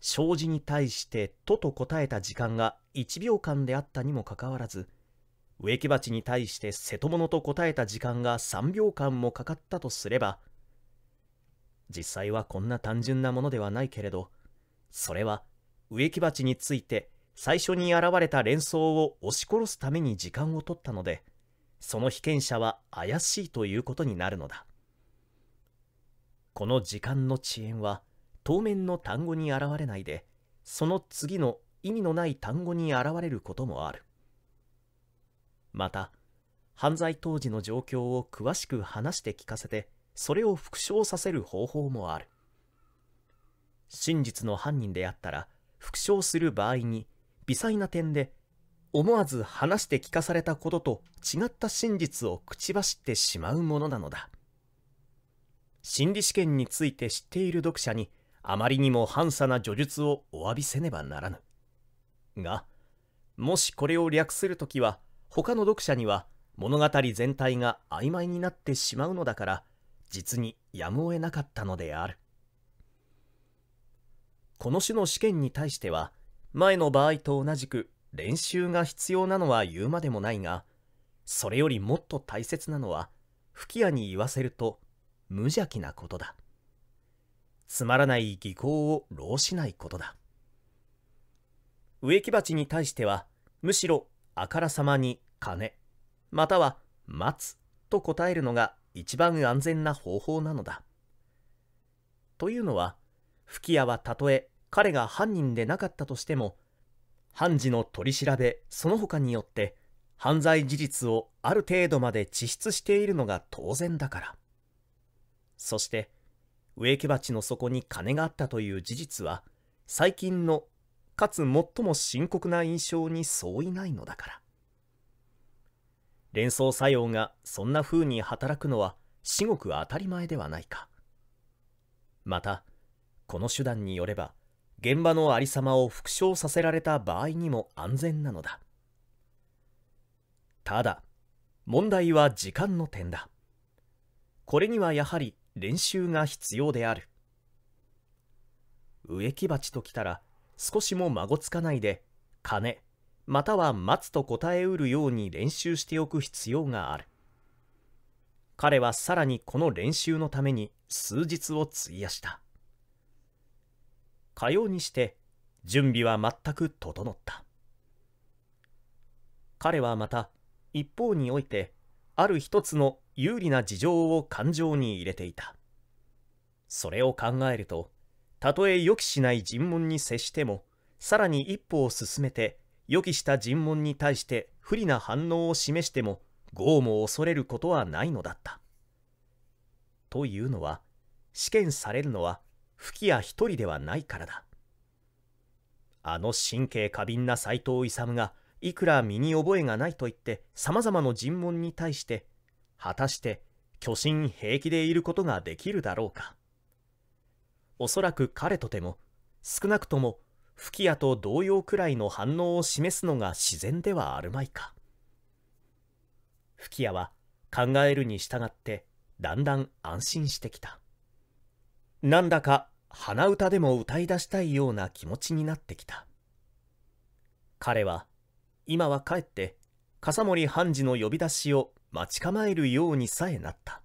[SPEAKER 1] 障子に対して「と」と答えた時間が1秒間であったにもかかわらず植木鉢に対して瀬戸物と答えた時間が3秒間もかかったとすれば、実際はこんな単純なものではないけれど、それは植木鉢について最初に現れた連想を押し殺すために時間を取ったので、その被験者は怪しいということになるのだ。この時間の遅延は当面の単語に現れないで、その次の意味のない単語に現れることもある。また、犯罪当時の状況を詳しく話して聞かせて、それを復唱させる方法もある。真実の犯人であったら、復唱する場合に、微細な点で、思わず話して聞かされたことと違った真実を口走ってしまうものなのだ。心理試験について知っている読者に、あまりにも反差な叙述をお詫びせねばならぬ。が、もしこれを略するときは、他の読者には物語全体が曖昧になってしまうのだから実にやむを得なかったのであるこの種の試験に対しては前の場合と同じく練習が必要なのは言うまでもないがそれよりもっと大切なのは吹き矢に言わせると無邪気なことだつまらない技巧を浪しないことだ植木鉢に対してはむしろあからさまに金、または待つと答えるのが一番安全な方法なのだ。というのは、吹谷はたとえ彼が犯人でなかったとしても、判事の取り調べ、その他によって、犯罪事実をある程度まで知出しているのが当然だから。そして、植木鉢の底に金があったという事実は、最近の、かつ最も深刻な印象に相違ないのだから。連想作用がそんな風に働くのは至極当たり前ではないかまたこの手段によれば現場のありさまを復唱させられた場合にも安全なのだただ問題は時間の点だこれにはやはり練習が必要である植木鉢ときたら少しもまごつかないで金または待つと答えうるように練習しておく必要がある。彼はさらにこの練習のために数日を費やした。かようにして準備は全く整った。彼はまた一方においてある一つの有利な事情を感情に入れていた。それを考えると、たとえ予期しない尋問に接しても、さらに一歩を進めて予期した尋問に対して不利な反応を示しても業も恐れることはないのだった。というのは試験されるのは吹き矢一人ではないからだ。あの神経過敏な斎藤勇がいくら身に覚えがないと言ってさまざまな尋問に対して果たして巨神平気でいることができるだろうかおそらく彼とても少なくとも吹き矢と同様くらいの反応を示すのが自然ではあるまいか吹き矢は考えるに従ってだんだん安心してきたなんだか鼻歌でも歌い出したいような気持ちになってきた彼は今はかえって笠森判事の呼び出しを待ち構えるようにさえなった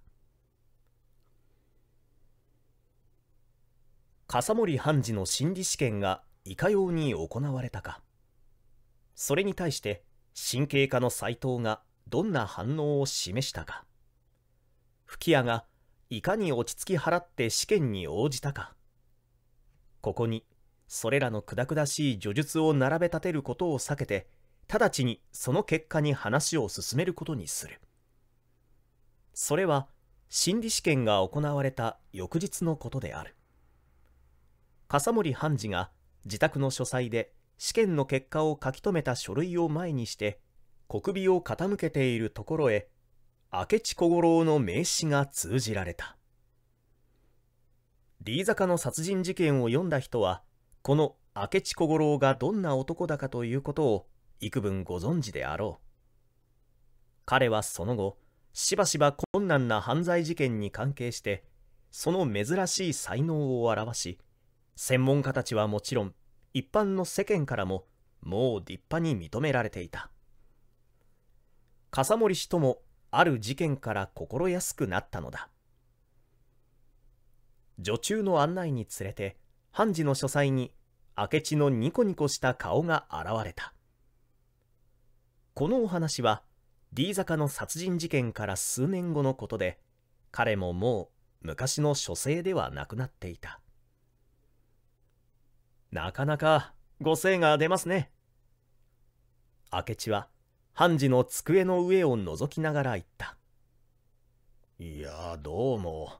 [SPEAKER 1] 笠森判事の心理試験がいかように行われたかそれに対して神経科の斎藤がどんな反応を示したか吹屋がいかに落ち着き払って試験に応じたかここにそれらのくだくだしい叙述を並べ立てることを避けて直ちにその結果に話を進めることにするそれは心理試験が行われた翌日のことである笠森判事が自宅の書斎で試験の結果を書き留めた書類を前にして小首を傾けているところへ明智小五郎の名刺が通じられた D 坂の殺人事件を読んだ人はこの明智小五郎がどんな男だかということを幾分ご存知であろう彼はその後しばしば困難な犯罪事件に関係してその珍しい才能を表し専門家たちはもちろん一般の世間からももう立派に認められていた笠森氏ともある事件から心安くなったのだ女中の案内につれて判事の書斎に明智のニコニコした顔が現れたこのお話は D 坂の殺人事件から数年後のことで彼ももう昔の書生ではなくなっていたなかなかご精が出ますね。明智は判事の机の上を覗きながら言った。いや、どうも、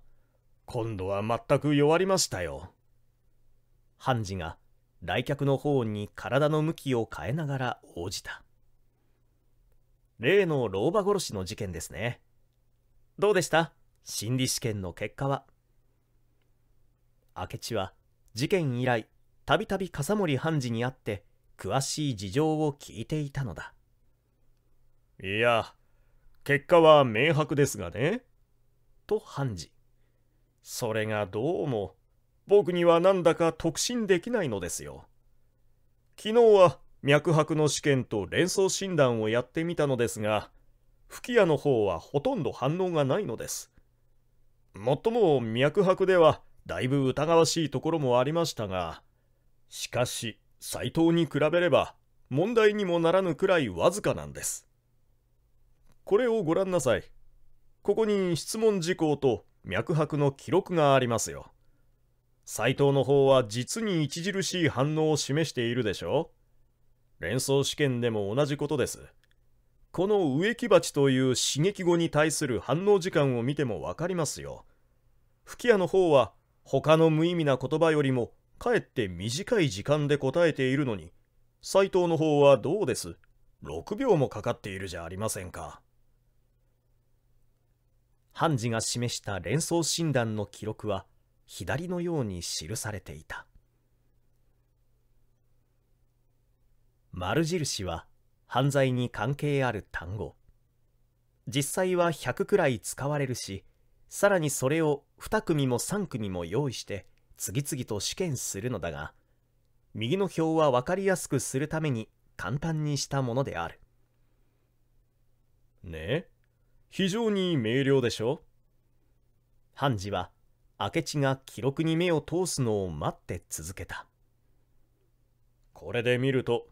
[SPEAKER 1] 今度は全く弱りましたよ。判事が来客の方に体の向きを変えながら応じた。例の老婆殺しの事件ですね。どうでした心理試験の結果は。明智は事件以来たびたび笠森判事に会って詳しい事情を聞いていたのだいや結果は明白ですがねと判事それがどうも僕にはなんだか特進できないのですよ昨日は脈拍の試験と連想診断をやってみたのですが吹き矢の方はほとんど反応がないのですもっとも脈拍ではだいぶ疑わしいところもありましたがしかし、斎藤に比べれば問題にもならぬくらいわずかなんです。これをご覧なさい。ここに質問事項と脈拍の記録がありますよ。斎藤の方は実に著しい反応を示しているでしょう連想試験でも同じことです。この植木鉢という刺激語に対する反応時間を見ても分かりますよ。吹き矢の方は他の無意味な言葉よりもかえって短い時間で答えているのに、斎藤の方はどうです6秒もかかっているじゃありませんか。判事が示した連想診断の記録は左のように記されていた丸印は犯罪に関係ある単語実際は100くらい使われるしさらにそれを2組も3組も用意して次々と試験するのだが右の表は分かりやすくするために簡単にしたものであるね非常に明瞭でしょ判事は明智が記録に目を通すのを待って続けたこれで見ると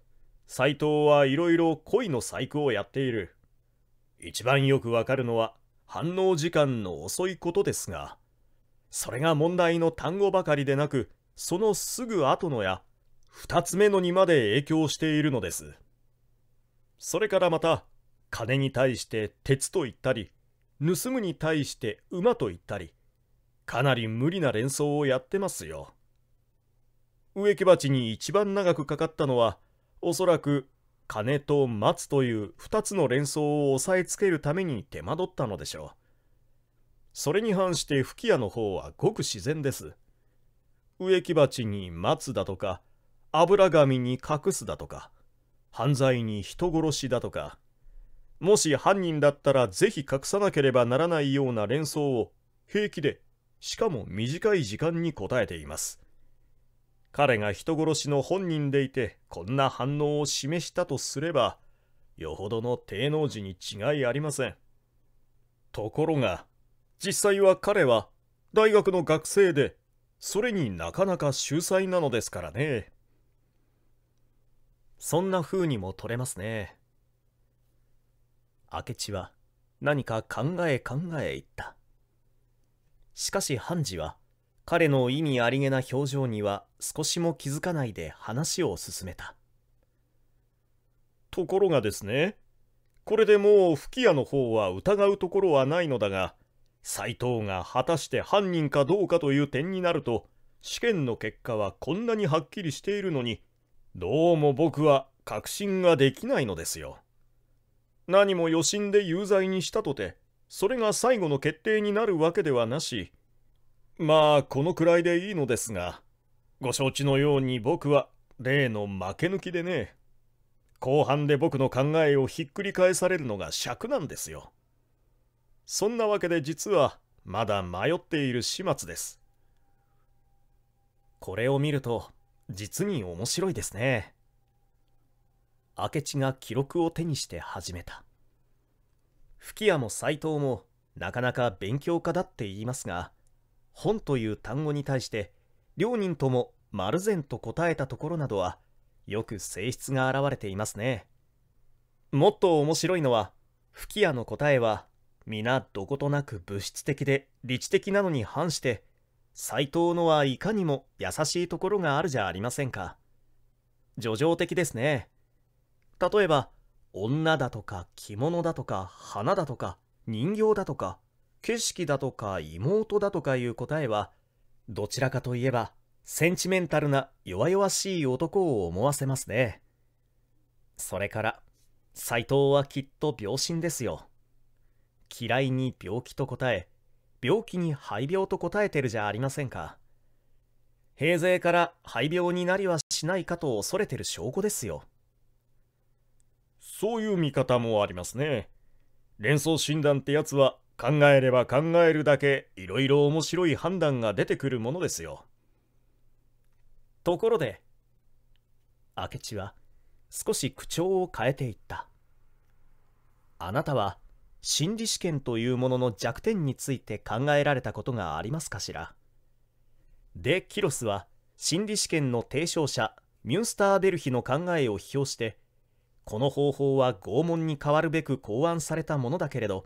[SPEAKER 1] 斎藤はいろいろ恋の細工をやっている一番よくわかるのは反応時間の遅いことですがそれが問題の単語ばかりでなく、そのすぐ後のや、2つ目のにまで影響しているのです。それからまた、金に対して鉄と言ったり、盗むに対して馬と言ったり、かなり無理な連想をやってますよ。植木鉢に一番長くかかったのは、おそらく金と松という2つの連想を押さえつけるために手間取ったのでしょう。それに反して吹きの方はごく自然です。植木鉢に松だとか、油紙に隠すだとか、犯罪に人殺しだとか、もし犯人だったらぜひ隠さなければならないような連想を平気で、しかも短い時間に答えています。彼が人殺しの本人でいてこんな反応を示したとすれば、よほどの低能時に違いありません。ところが、実際は彼は大学の学生でそれになかなか秀才なのですからねそんな風にも取れますね明智は何か考え考え言ったしかし判事は彼の意味ありげな表情には少しも気づかないで話を進めたところがですねこれでもう吹き矢の方は疑うところはないのだが斎藤が果たして犯人かどうかという点になると試験の結果はこんなにはっきりしているのにどうも僕は確信ができないのですよ。何も余震で有罪にしたとてそれが最後の決定になるわけではなしまあこのくらいでいいのですがご承知のように僕は例の負け抜きでね後半で僕の考えをひっくり返されるのが尺なんですよ。そんなわけで実はまだ迷っている始末ですこれを見ると実に面白いですね明智が記録を手にして始めた吹谷も斎藤もなかなか勉強家だって言いますが本という単語に対して両人とも丸善と答えたところなどはよく性質が現れていますねもっと面白いのは吹屋の答えは皆どことなく物質的で理知的なのに反して斎藤のはいかにも優しいところがあるじゃありませんか叙情的ですね例えば女だとか着物だとか花だとか人形だとか景色だとか妹だとかいう答えはどちらかといえばセンチメンタルな弱々しい男を思わせますねそれから斎藤はきっと病身ですよ嫌いに病気と答え、病気に肺病と答えてるじゃありませんか。平勢から肺病になりはしないかと恐れてる証拠ですよ。そういう見方もありますね。連想診断ってやつは考えれば考えるだけいろいろ面白い判断が出てくるものですよ。ところで、明智は少し口調を変えていった。あなたは心理試験というものの弱点について考えられたことがありますかしらでキロスは心理試験の提唱者ミュンスターベルヒの考えを批評してこの方法は拷問に変わるべく考案されたものだけれど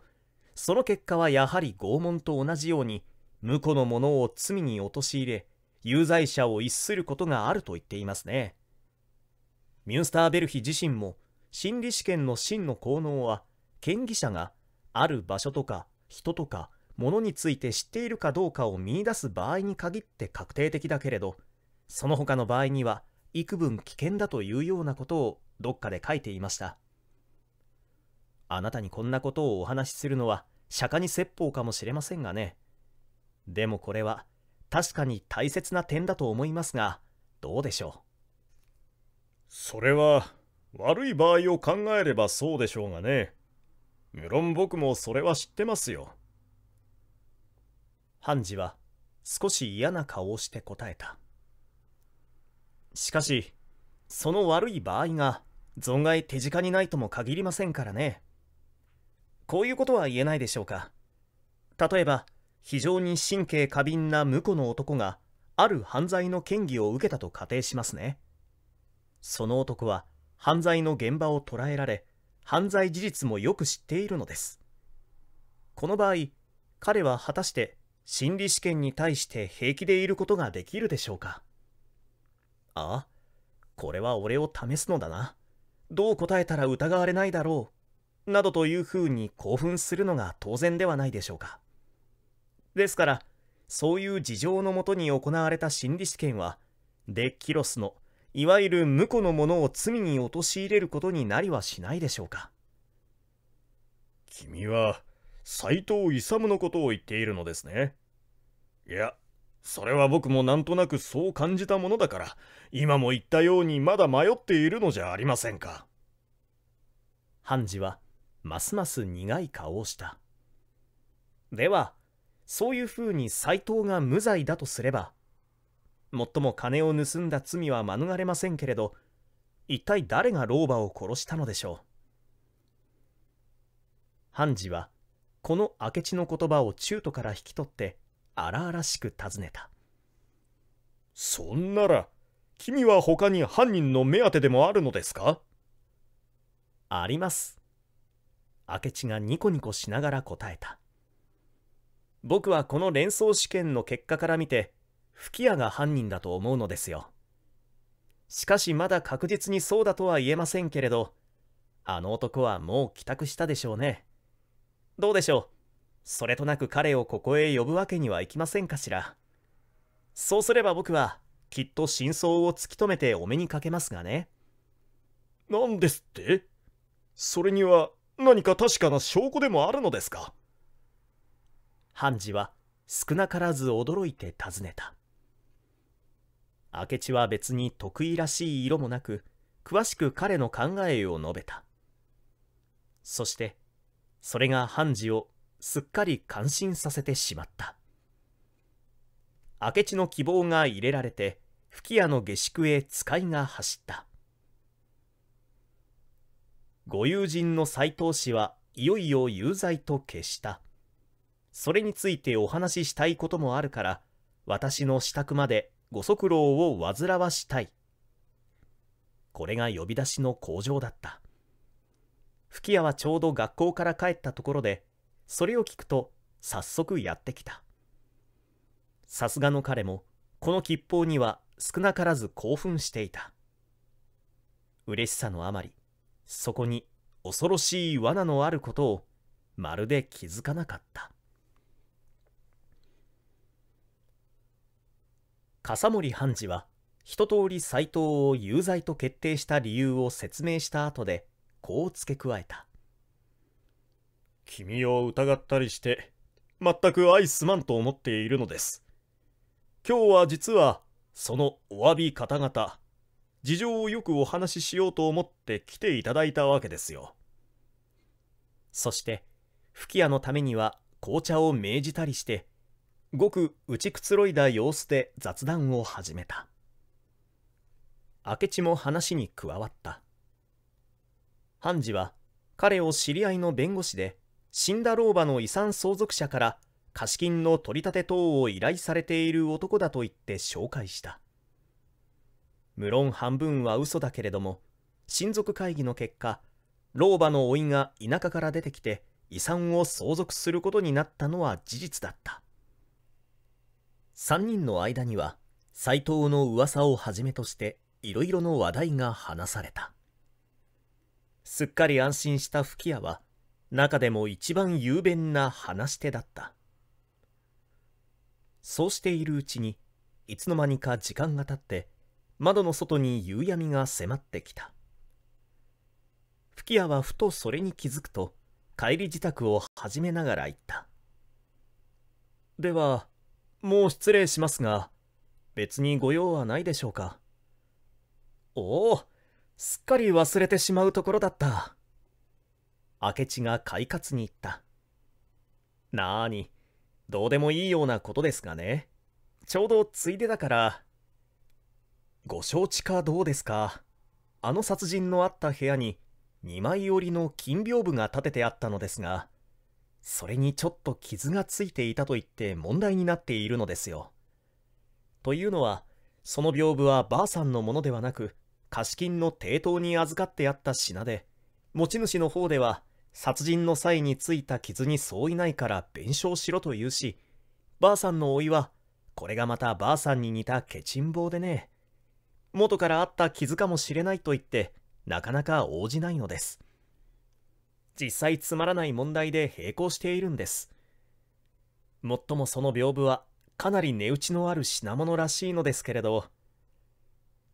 [SPEAKER 1] その結果はやはり拷問と同じように無辜の者を罪に陥れ有罪者を逸することがあると言っていますねミュンスターベルヒ自身も心理試験の真の効能は権威者がある場所とか人とか物について知っているかどうかを見いだす場合に限って確定的だけれどその他の場合には幾分危険だというようなことをどっかで書いていましたあなたにこんなことをお話しするのは釈迦に説法かもしれませんがねでもこれは確かに大切な点だと思いますがどうでしょうそれは悪い場合を考えればそうでしょうがね無論僕もそれは知ってますよ。判事は少し嫌な顔をして答えた。しかし、その悪い場合が存外手近にないとも限りませんからね。こういうことは言えないでしょうか。例えば、非常に神経過敏な婿の男がある犯罪の嫌疑を受けたと仮定しますね。その男は犯罪の現場を捉えられ、犯罪事実もよく知っているのです。この場合、彼は果たして心理試験に対して平気でいることができるでしょうかああ、これは俺を試すのだな。どう答えたら疑われないだろう。などというふうに興奮するのが当然ではないでしょうか。ですから、そういう事情のもとに行われた心理試験は、デッキロスのいわゆる婿の者を罪に陥れることになりはしないでしょうか君は斎藤勇のことを言っているのですねいやそれは僕もなんとなくそう感じたものだから今も言ったようにまだ迷っているのじゃありませんか判事はますます苦い顔をしたではそういうふうに斎藤が無罪だとすればもっとも金を盗んだ罪は免れませんけれど一体誰が老婆を殺したのでしょう判事はこの明智の言葉を中途から引き取って荒々しく尋ねたそんなら君は他に犯人の目当てでもあるのですかあります明智がニコニコしながら答えた僕はこの連想試験の結果から見て吹谷が犯人だと思うのですよ。しかしまだ確実にそうだとは言えませんけれど、あの男はもう帰宅したでしょうね。どうでしょう。それとなく彼をここへ呼ぶわけにはいきませんかしら。そうすれば僕は、きっと真相を突き止めてお目にかけますがね。何ですってそれには何か確かな証拠でもあるのですか判事は少なからず驚いて尋ねた。明智は別に得意らしい色もなく詳しく彼の考えを述べたそしてそれが判事をすっかり感心させてしまった明智の希望が入れられて吹屋の下宿へ使いが走ったご友人の斎藤氏はいよいよ有罪と決したそれについてお話ししたいこともあるから私の支度までご足労を煩わしたい。これが呼び出しの口上だった。吹屋はちょうど学校から帰ったところで、それを聞くと早速やってきた。さすがの彼も、この吉報には少なからず興奮していた。嬉しさのあまり、そこに恐ろしい罠のあることをまるで気づかなかった。笠森判事は一通り斎藤を有罪と決定した理由を説明した後でこう付け加えた君を疑ったりして全く愛すまんと思っているのです今日は実はそのお詫び方々事情をよくお話ししようと思って来ていただいたわけですよそして吹き矢のためには紅茶を命じたりしてごく打ちくつろいだ様子で雑談を始めた明智も話に加わった判事は彼を知り合いの弁護士で死んだ老婆の遺産相続者から貸金の取り立て等を依頼されている男だと言って紹介した無論半分は嘘だけれども親族会議の結果老婆の甥いが田舎から出てきて遺産を相続することになったのは事実だった3人の間には斎藤の噂をはじめとしていろいろの話題が話されたすっかり安心した吹屋は中でも一番雄弁な話し手だったそうしているうちにいつの間にか時間が経って窓の外に夕闇が迫ってきた吹屋はふとそれに気づくと帰り自宅を始めながら言ったではもう失礼しますが、別にご用はないでしょうか。おお、すっかり忘れてしまうところだった。明智が快活に言った。なあに、どうでもいいようなことですがね。ちょうどついでだから。ご承知かどうですか。あの殺人のあった部屋に、二枚折りの金屏風が立ててあったのですが、それにちょっと傷がついていたと言って問題になっているのですよ。というのは、その屏風はばあさんのものではなく、貸金の抵当に預かってあった品で、持ち主の方では、殺人の際についた傷に相違ないから弁償しろと言うし、ばあさんの老いは、これがまたばあさんに似たケチン棒でね、元からあった傷かもしれないと言って、なかなか応じないのです。実際つまらない問題で並行しているんです。もっともその屏風はかなり値打ちのある品物らしいのですけれど。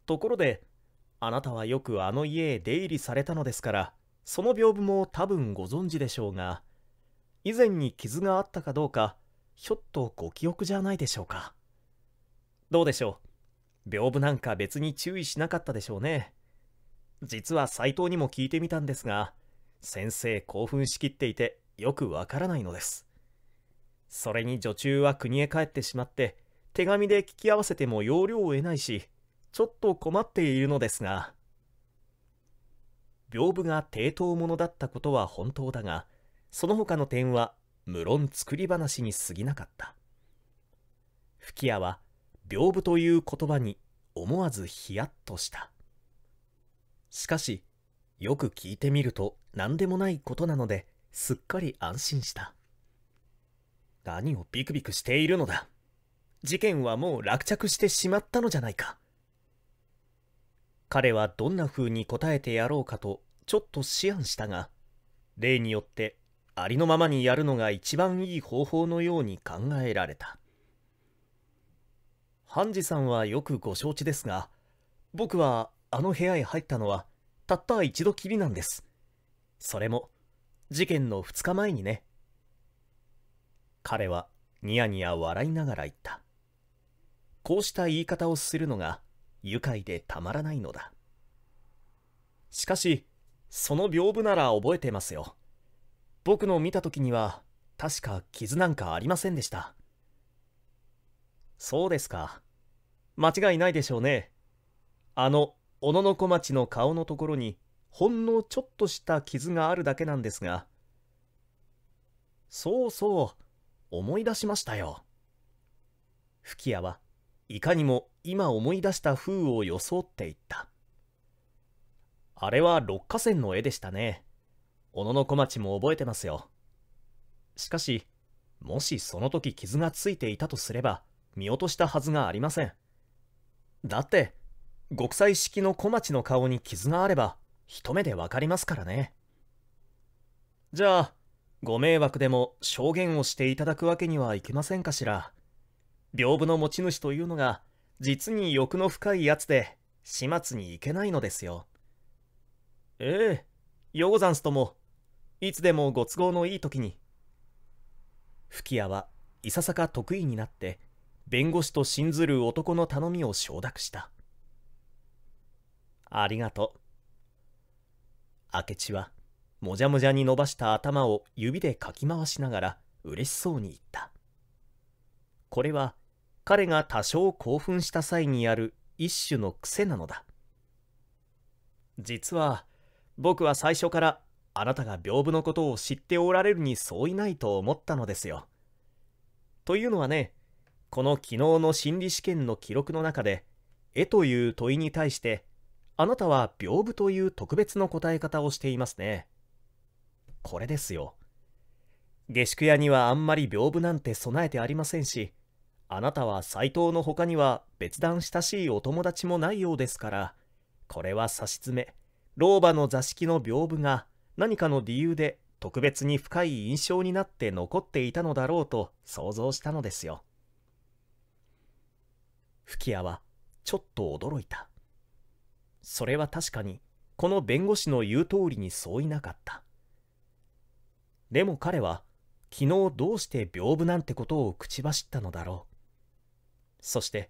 [SPEAKER 1] ところで、あなたはよくあの家へ出入りされたのですから、その屏風も多分ご存知でしょうが、以前に傷があったかどうか、ひょっとご記憶じゃないでしょうか。どうでしょう。屏風なんか別に注意しなかったでしょうね。実は斎藤にも聞いてみたんですが、先生興奮しきっていてよくわからないのです。それに女中は国へ帰ってしまって手紙で聞き合わせても要領を得ないしちょっと困っているのですが屏風が抵当者だったことは本当だがその他の点は無論作り話に過ぎなかった吹屋は屏風という言葉に思わずヒヤッとしたしかしよく聞いてみると何でもないことなのですっかり安心した何をビクビクしているのだ事件はもう落着してしまったのじゃないか彼はどんな風に答えてやろうかとちょっと思案したが例によってありのままにやるのが一番いい方法のように考えられたハンジさんはよくご承知ですが僕はあの部屋へ入ったのはたった一度きりなんです。それも、事件の2日前にね。彼はニヤニヤ笑いながら言った。こうした言い方をするのが愉快でたまらないのだ。しかし、その屏風なら覚えてますよ。僕の見た時には、確か傷なんかありませんでした。そうですか。間違いないでしょうね。あの、小野小町の顔のところにほんのちょっとした傷があるだけなんですがそうそう思い出しましたよ吹谷はいかにも今思い出した風を装っていったあれは六花仙の絵でしたね小野小町も覚えてますよしかしもしその時傷がついていたとすれば見落としたはずがありませんだって極彩式の小町の顔に傷があれば一目でわかりますからねじゃあご迷惑でも証言をしていただくわけにはいけませんかしら屏風の持ち主というのが実に欲の深いやつで始末に行けないのですよええよござんすともいつでもご都合のいい時に吹谷はいささか得意になって弁護士と信ずる男の頼みを承諾したありがとう。明智は、もじゃもじゃに伸ばした頭を指でかき回しながら、嬉しそうに言った。これは、彼が多少興奮した際にやる一種の癖なのだ。実は、僕は最初からあなたが屏風のことを知っておられるに相違ないと思ったのですよ。というのはね、この昨日の心理試験の記録の中で、絵という問いに対して、あなたは屏風という特別の答え方をしていますね。これですよ。下宿屋にはあんまり屏風なんて備えてありませんし、あなたは斎藤の他には別段親しいお友達もないようですから、これは差し詰め、老婆の座敷の屏風が何かの理由で特別に深い印象になって残っていたのだろうと想像したのですよ。吹屋はちょっと驚いた。それは確かにこの弁護士の言う通りにそういなかったでも彼は昨日どうして屏風なんてことを口走ったのだろうそして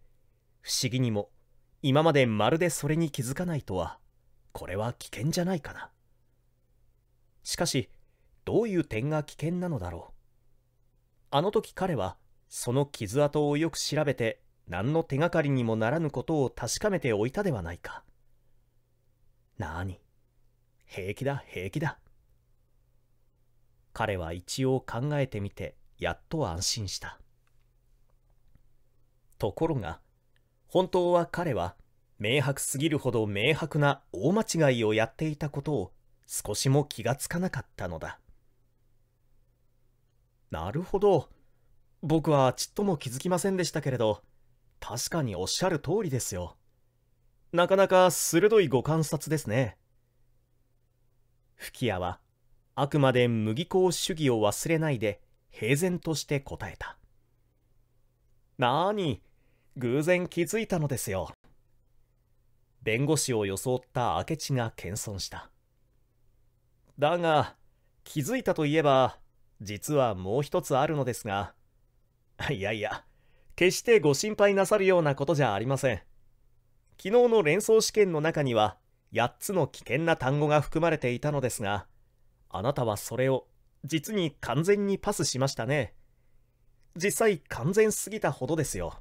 [SPEAKER 1] 不思議にも今までまるでそれに気づかないとはこれは危険じゃないかなしかしどういう点が危険なのだろうあの時彼はその傷跡をよく調べて何の手がかりにもならぬことを確かめておいたではないか何平気だ平気だ。彼は一応考えてみてやっと安心した。ところが本当は彼は明白すぎるほど明白な大間違いをやっていたことを少しも気がつかなかったのだ。なるほど。僕はちっとも気づきませんでしたけれど、確かにおっしゃる通りですよ。なかなか鋭いご観察ですね。吹屋は、あくまで麦香主義を忘れないで、平然として答えた。なーに、偶然気づいたのですよ。弁護士を装った明智が謙遜した。だが、気づいたといえば、実はもう一つあるのですが、いやいや、決してご心配なさるようなことじゃありません。昨日の連想試験の中には8つの危険な単語が含まれていたのですが、あなたはそれを実に完全にパスしましたね。実際完全すぎたほどですよ。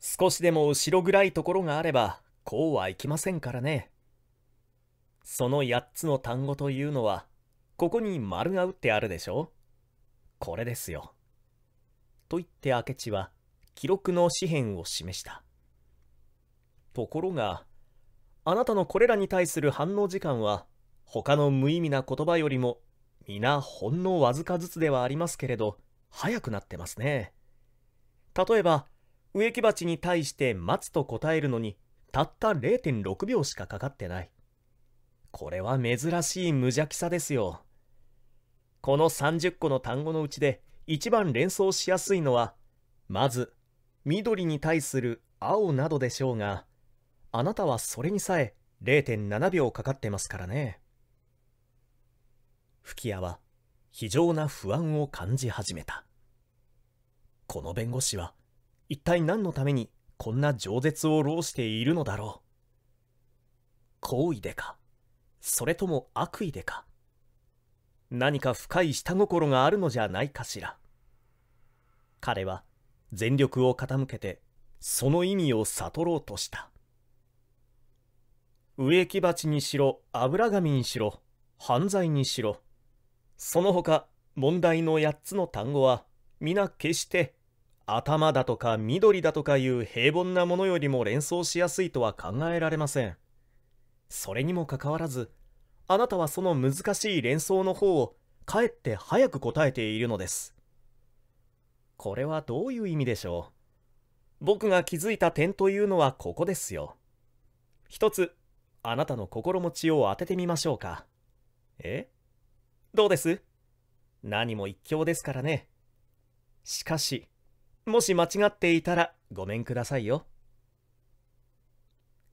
[SPEAKER 1] 少しでも後ろ暗いところがあれば、こうはいきませんからね。その8つの単語というのは、ここに丸が打ってあるでしょこれですよ。と言って明智は、記録の紙幣を示した。ところがあなたのこれらに対する反応時間は他の無意味な言葉よりも皆ほんのわずかずつではありますけれど早くなってますね例えば植木鉢に対して「待つ」と答えるのにたった0.6秒しかかかってないこれは珍しい無邪気さですよこの30個の単語のうちで一番連想しやすいのはまず緑に対する青などでしょうがあなたはそれにさえ0.7秒かかってますからね吹谷は非常な不安を感じ始めたこの弁護士は一体何のためにこんな饒舌を浪しているのだろう好意でかそれとも悪意でか何か深い下心があるのじゃないかしら彼は全力を傾けてその意味を悟ろうとした植木鉢にしろ油紙にしろ犯罪にしろその他問題の8つの単語は皆決して頭だとか緑だとかいう平凡なものよりも連想しやすいとは考えられませんそれにもかかわらずあなたはその難しい連想の方をかえって早く答えているのですこれはどういう意味でしょう僕が気づいた点というのはここですよ一つあなたの心持ちを当ててみましょうか。えどうです何も一興ですからね。しかし、もし間違っていたらごめんくださいよ。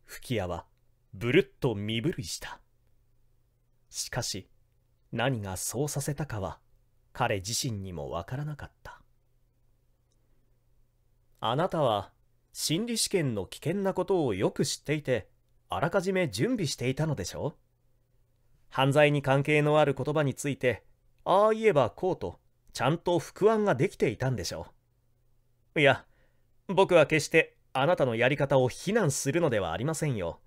[SPEAKER 1] 吹屋はぶるっと身震いした。しかし、何がそうさせたかは彼自身にもわからなかった。あなたは心理試験の危険なことをよく知っていて、あらかじめ準備していたのでしょう犯罪に関係のある言葉についてああ言えばこうとちゃんと腹案ができていたんでしょういや僕は決してあなたのやり方を非難するのではありませんよ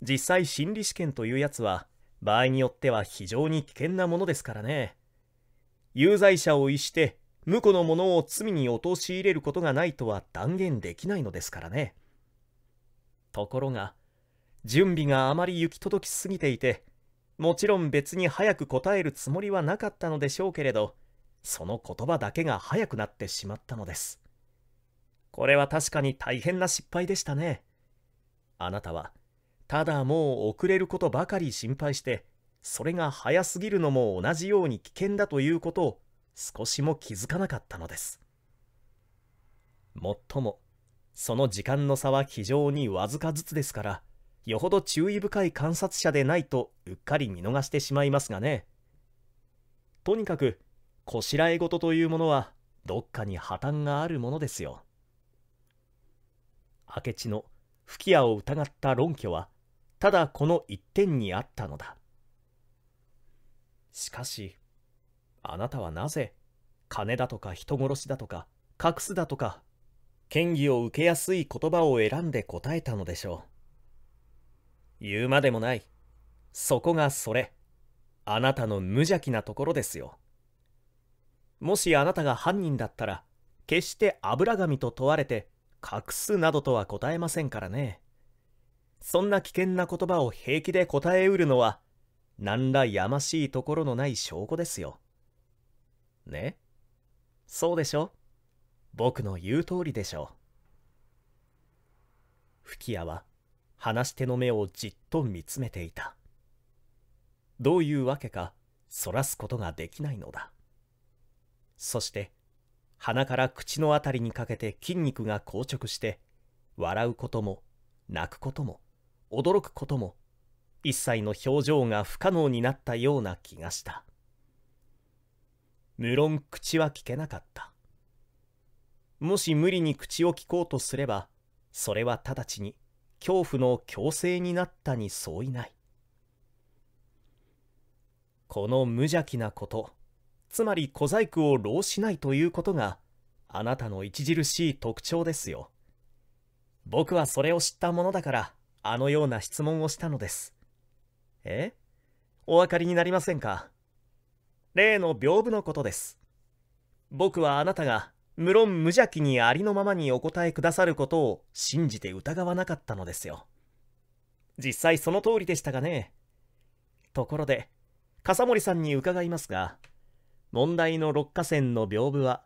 [SPEAKER 1] 実際心理試験というやつは場合によっては非常に危険なものですからね有罪者を逸して無の者を罪に陥れることがないとは断言できないのですからねところが準備があまり行き届きすぎていてもちろん別に早く答えるつもりはなかったのでしょうけれどその言葉だけが早くなってしまったのですこれは確かに大変な失敗でしたねあなたはただもう遅れることばかり心配してそれが早すぎるのも同じように危険だということを少しも気づかなかったのですもっともその時間の差は非常にわずかずつですからよほど注意深い観察者でないとうっかり見逃してしまいますがねとにかくこしらえ事というものはどっかに破綻があるものですよ明智の吹き矢を疑った論拠はただこの一点にあったのだしかしあなたはなぜ金だとか人殺しだとか隠すだとか嫌疑を受けやすい言葉を選んで答えたのでしょう言うまでもない。そこがそれ。あなたの無邪気なところですよ。もしあなたが犯人だったら、決して油紙と問われて、隠すなどとは答えませんからね。そんな危険な言葉を平気で答えうるのは、何らやましいところのない証拠ですよ。ねそうでしょ僕の言う通りでしょう。吹き矢は話し手の目をじっと見つめていた。どういうわけか、そらすことができないのだ。そして、鼻から口のあたりにかけて筋肉が硬直して、笑うことも、泣くことも、驚くことも、一切の表情が不可能になったような気がした。無論口は聞けなかった。もし無理に口を聞こうとすれば、それは直ちに恐怖の強制になったに相違ない。この無邪気なこと、つまり小細工を労しないということが、あなたの著しい特徴ですよ。僕はそれを知ったものだから、あのような質問をしたのです。えお分かりになりませんか例の屏風のことです。僕はあなたが無論無邪気にありのままにお答えくださることを信じて疑わなかったのですよ。実際その通りでしたがね。ところで、笠森さんに伺いますが、問題の六花線の屏風は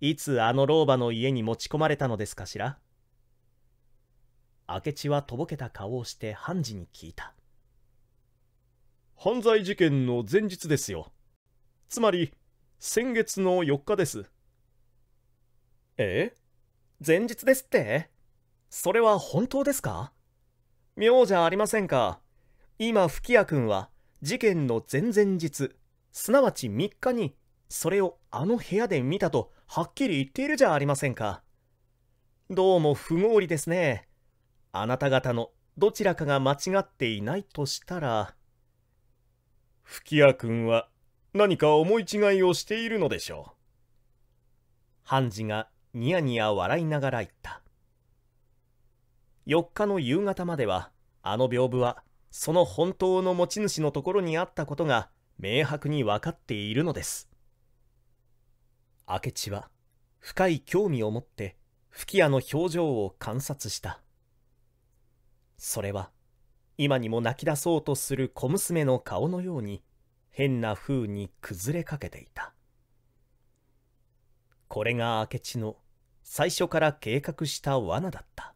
[SPEAKER 1] いつあの老婆の家に持ち込まれたのですかしら明智はとぼけた顔をして判事に聞いた。犯罪事件の前日ですよ。つまり、先月の4日です。え前日ですってそれは本当ですか妙じゃありませんか今吹谷君は事件の前々日すなわち3日にそれをあの部屋で見たとはっきり言っているじゃありませんかどうも不合理ですねあなた方のどちらかが間違っていないとしたら吹谷君は何か思い違いをしているのでしょう判事がニヤニヤ笑いながら言った。4日の夕方までは、あの屏風は、その本当の持ち主のところにあったことが、明白に分かっているのです。明智は、深い興味を持って、吹き矢の表情を観察した。それは、今にも泣き出そうとする小娘の顔のように、変な風に崩れかけていた。これが明智の最初から計画した罠だった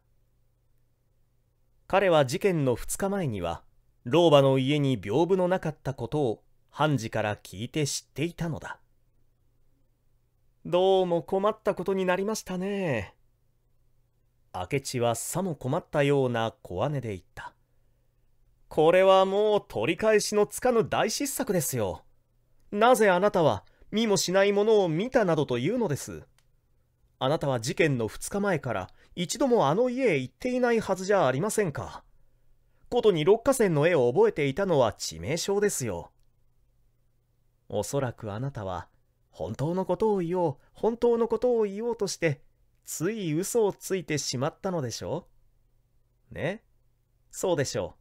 [SPEAKER 1] 彼は事件の2日前には老婆の家に屏風のなかったことを判事から聞いて知っていたのだどうも困ったことになりましたね明智はさも困ったような小姉で言ったこれはもう取り返しのつかぬ大失策ですよなぜあなたは見もしないものを見たなどというのですあなたは事件の2日前から一度もあの家へ行っていないはずじゃありませんか。ことに六花線の絵を覚えていたのは致命傷ですよ。おそらくあなたは本当のことを言おう、本当のことを言おうとして、つい嘘をついてしまったのでしょうねそうでしょう。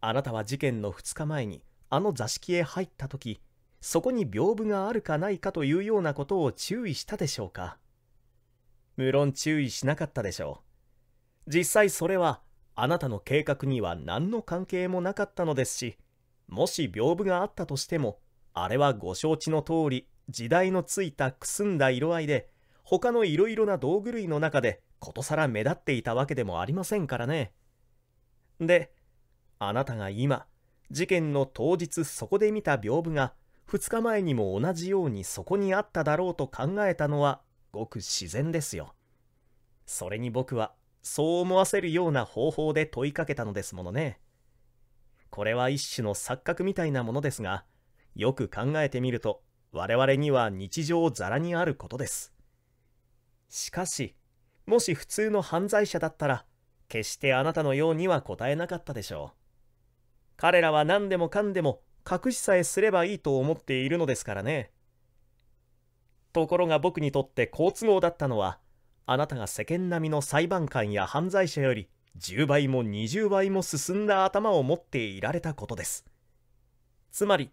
[SPEAKER 1] あなたは事件の2日前にあの座敷へ入った時、そこに屏風があるかないかというようなことを注意したでしょうか。無論注意しなかったでしょう実際それはあなたの計画には何の関係もなかったのですしもし屏風があったとしてもあれはご承知の通り時代のついたくすんだ色合いで他のいろいろな道具類の中でことさら目立っていたわけでもありませんからねであなたが今事件の当日そこで見た屏風が2日前にも同じようにそこにあっただろうと考えたのはごく自然ですよ。それに僕はそう思わせるような方法で問いかけたのですものね。これは一種の錯覚みたいなものですが、よく考えてみると我々には日常ざらにあることです。しかし、もし普通の犯罪者だったら、決してあなたのようには答えなかったでしょう。彼らは何でもかんでも隠しさえすればいいと思っているのですからね。ところが僕にとって好都合だったのはあなたが世間並みの裁判官や犯罪者より10倍も20倍も進んだ頭を持っていられたことですつまり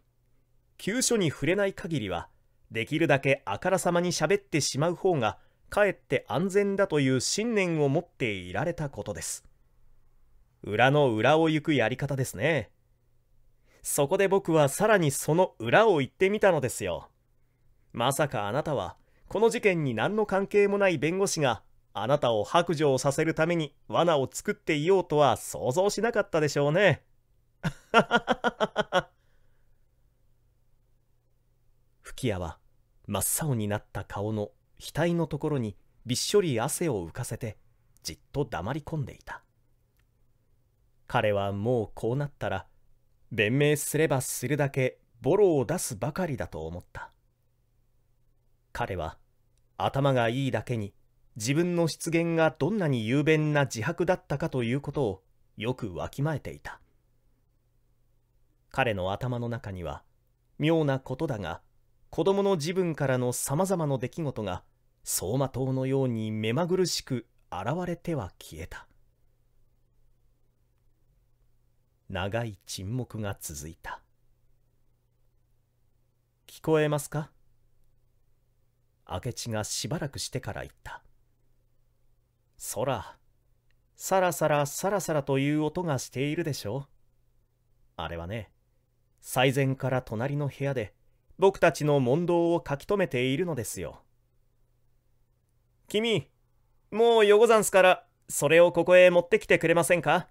[SPEAKER 1] 急所に触れない限りはできるだけあからさまに喋ってしまう方がかえって安全だという信念を持っていられたことです裏の裏を行くやり方ですねそこで僕はさらにその裏を言ってみたのですよまさかあなたは、この事件に何の関係もない弁護士が、あなたを白状させるために罠を作っていようとは想像しなかったでしょうね。吹谷は真っ青になった顔の額のところにびっしょり汗を浮かせてじっと黙り込んでいた彼はもうこうなったら弁明すればするだけボロを出すばかりだと思った彼は頭がいいだけに自分の失言がどんなに雄弁な自白だったかということをよくわきまえていた彼の頭の中には妙なことだが子供の自分からのさまざまな出来事が走馬灯のように目まぐるしく現れては消えた長い沈黙が続いた聞こえますか明智がしばらくしてから言った。空、さらさらさらさらという音がしているでしょう。あれはね、最前から隣の部屋で僕たちの問答を書き留めているのですよ。君、もうよござんすから、それをここへ持ってきてくれませんか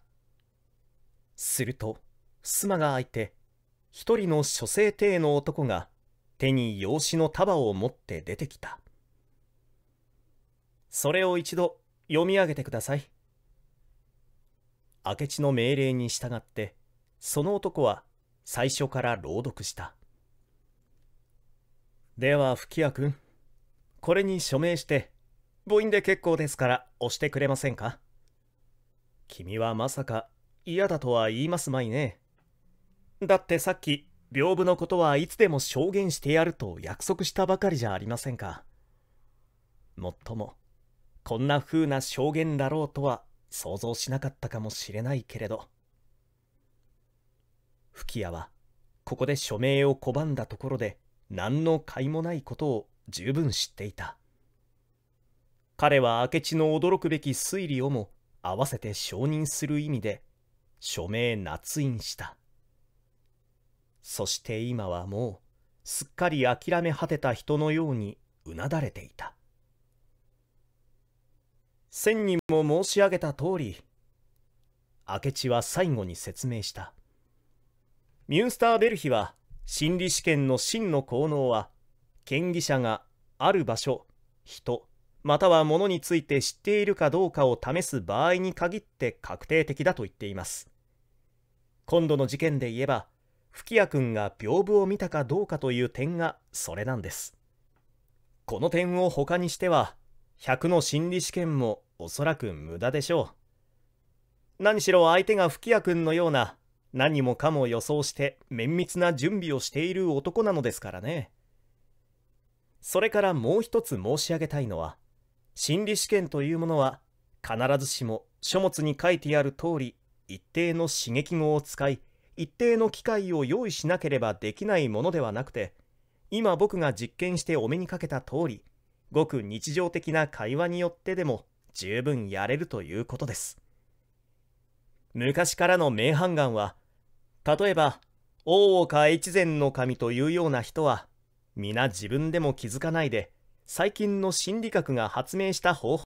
[SPEAKER 1] すると、襖が開いて、一人の書生亭の男が手に用紙の束を持って出てきたそれを一度読み上げてください明智の命令に従ってその男は最初から朗読したでは吹屋君これに署名して母音で結構ですから押してくれませんか君はまさか嫌だとは言いますまいねだってさっき屏風のことはいつでも証言してやると約束したばかりじゃありませんか。もっとも、こんな風な証言だろうとは想像しなかったかもしれないけれど。吹屋は、ここで署名を拒んだところで、何の甲斐もないことを十分知っていた。彼は明智の驚くべき推理をも合わせて承認する意味で署名捺印した。そして今はもうすっかり諦め果てた人のようにうなだれていた千人も申し上げた通り明智は最後に説明したミュンスターベルヒは心理試験の真の効能は権威者がある場所人または物について知っているかどうかを試す場合に限って確定的だと言っています今度の事件で言えば吹谷君が屏風を見たかどうかという点がそれなんですこの点を他にしては100の心理試験もおそらく無駄でしょう何しろ相手が吹谷君のような何もかも予想して綿密な準備をしている男なのですからねそれからもう一つ申し上げたいのは心理試験というものは必ずしも書物に書いてある通り一定の刺激語を使い一定の機会を用意しなければできないものではなくて今僕が実験してお目にかけた通りごく日常的な会話によってでも十分やれるということです昔からの名判官は例えば大岡越前の神というような人は皆自分でも気づかないで最近の心理学が発明した方法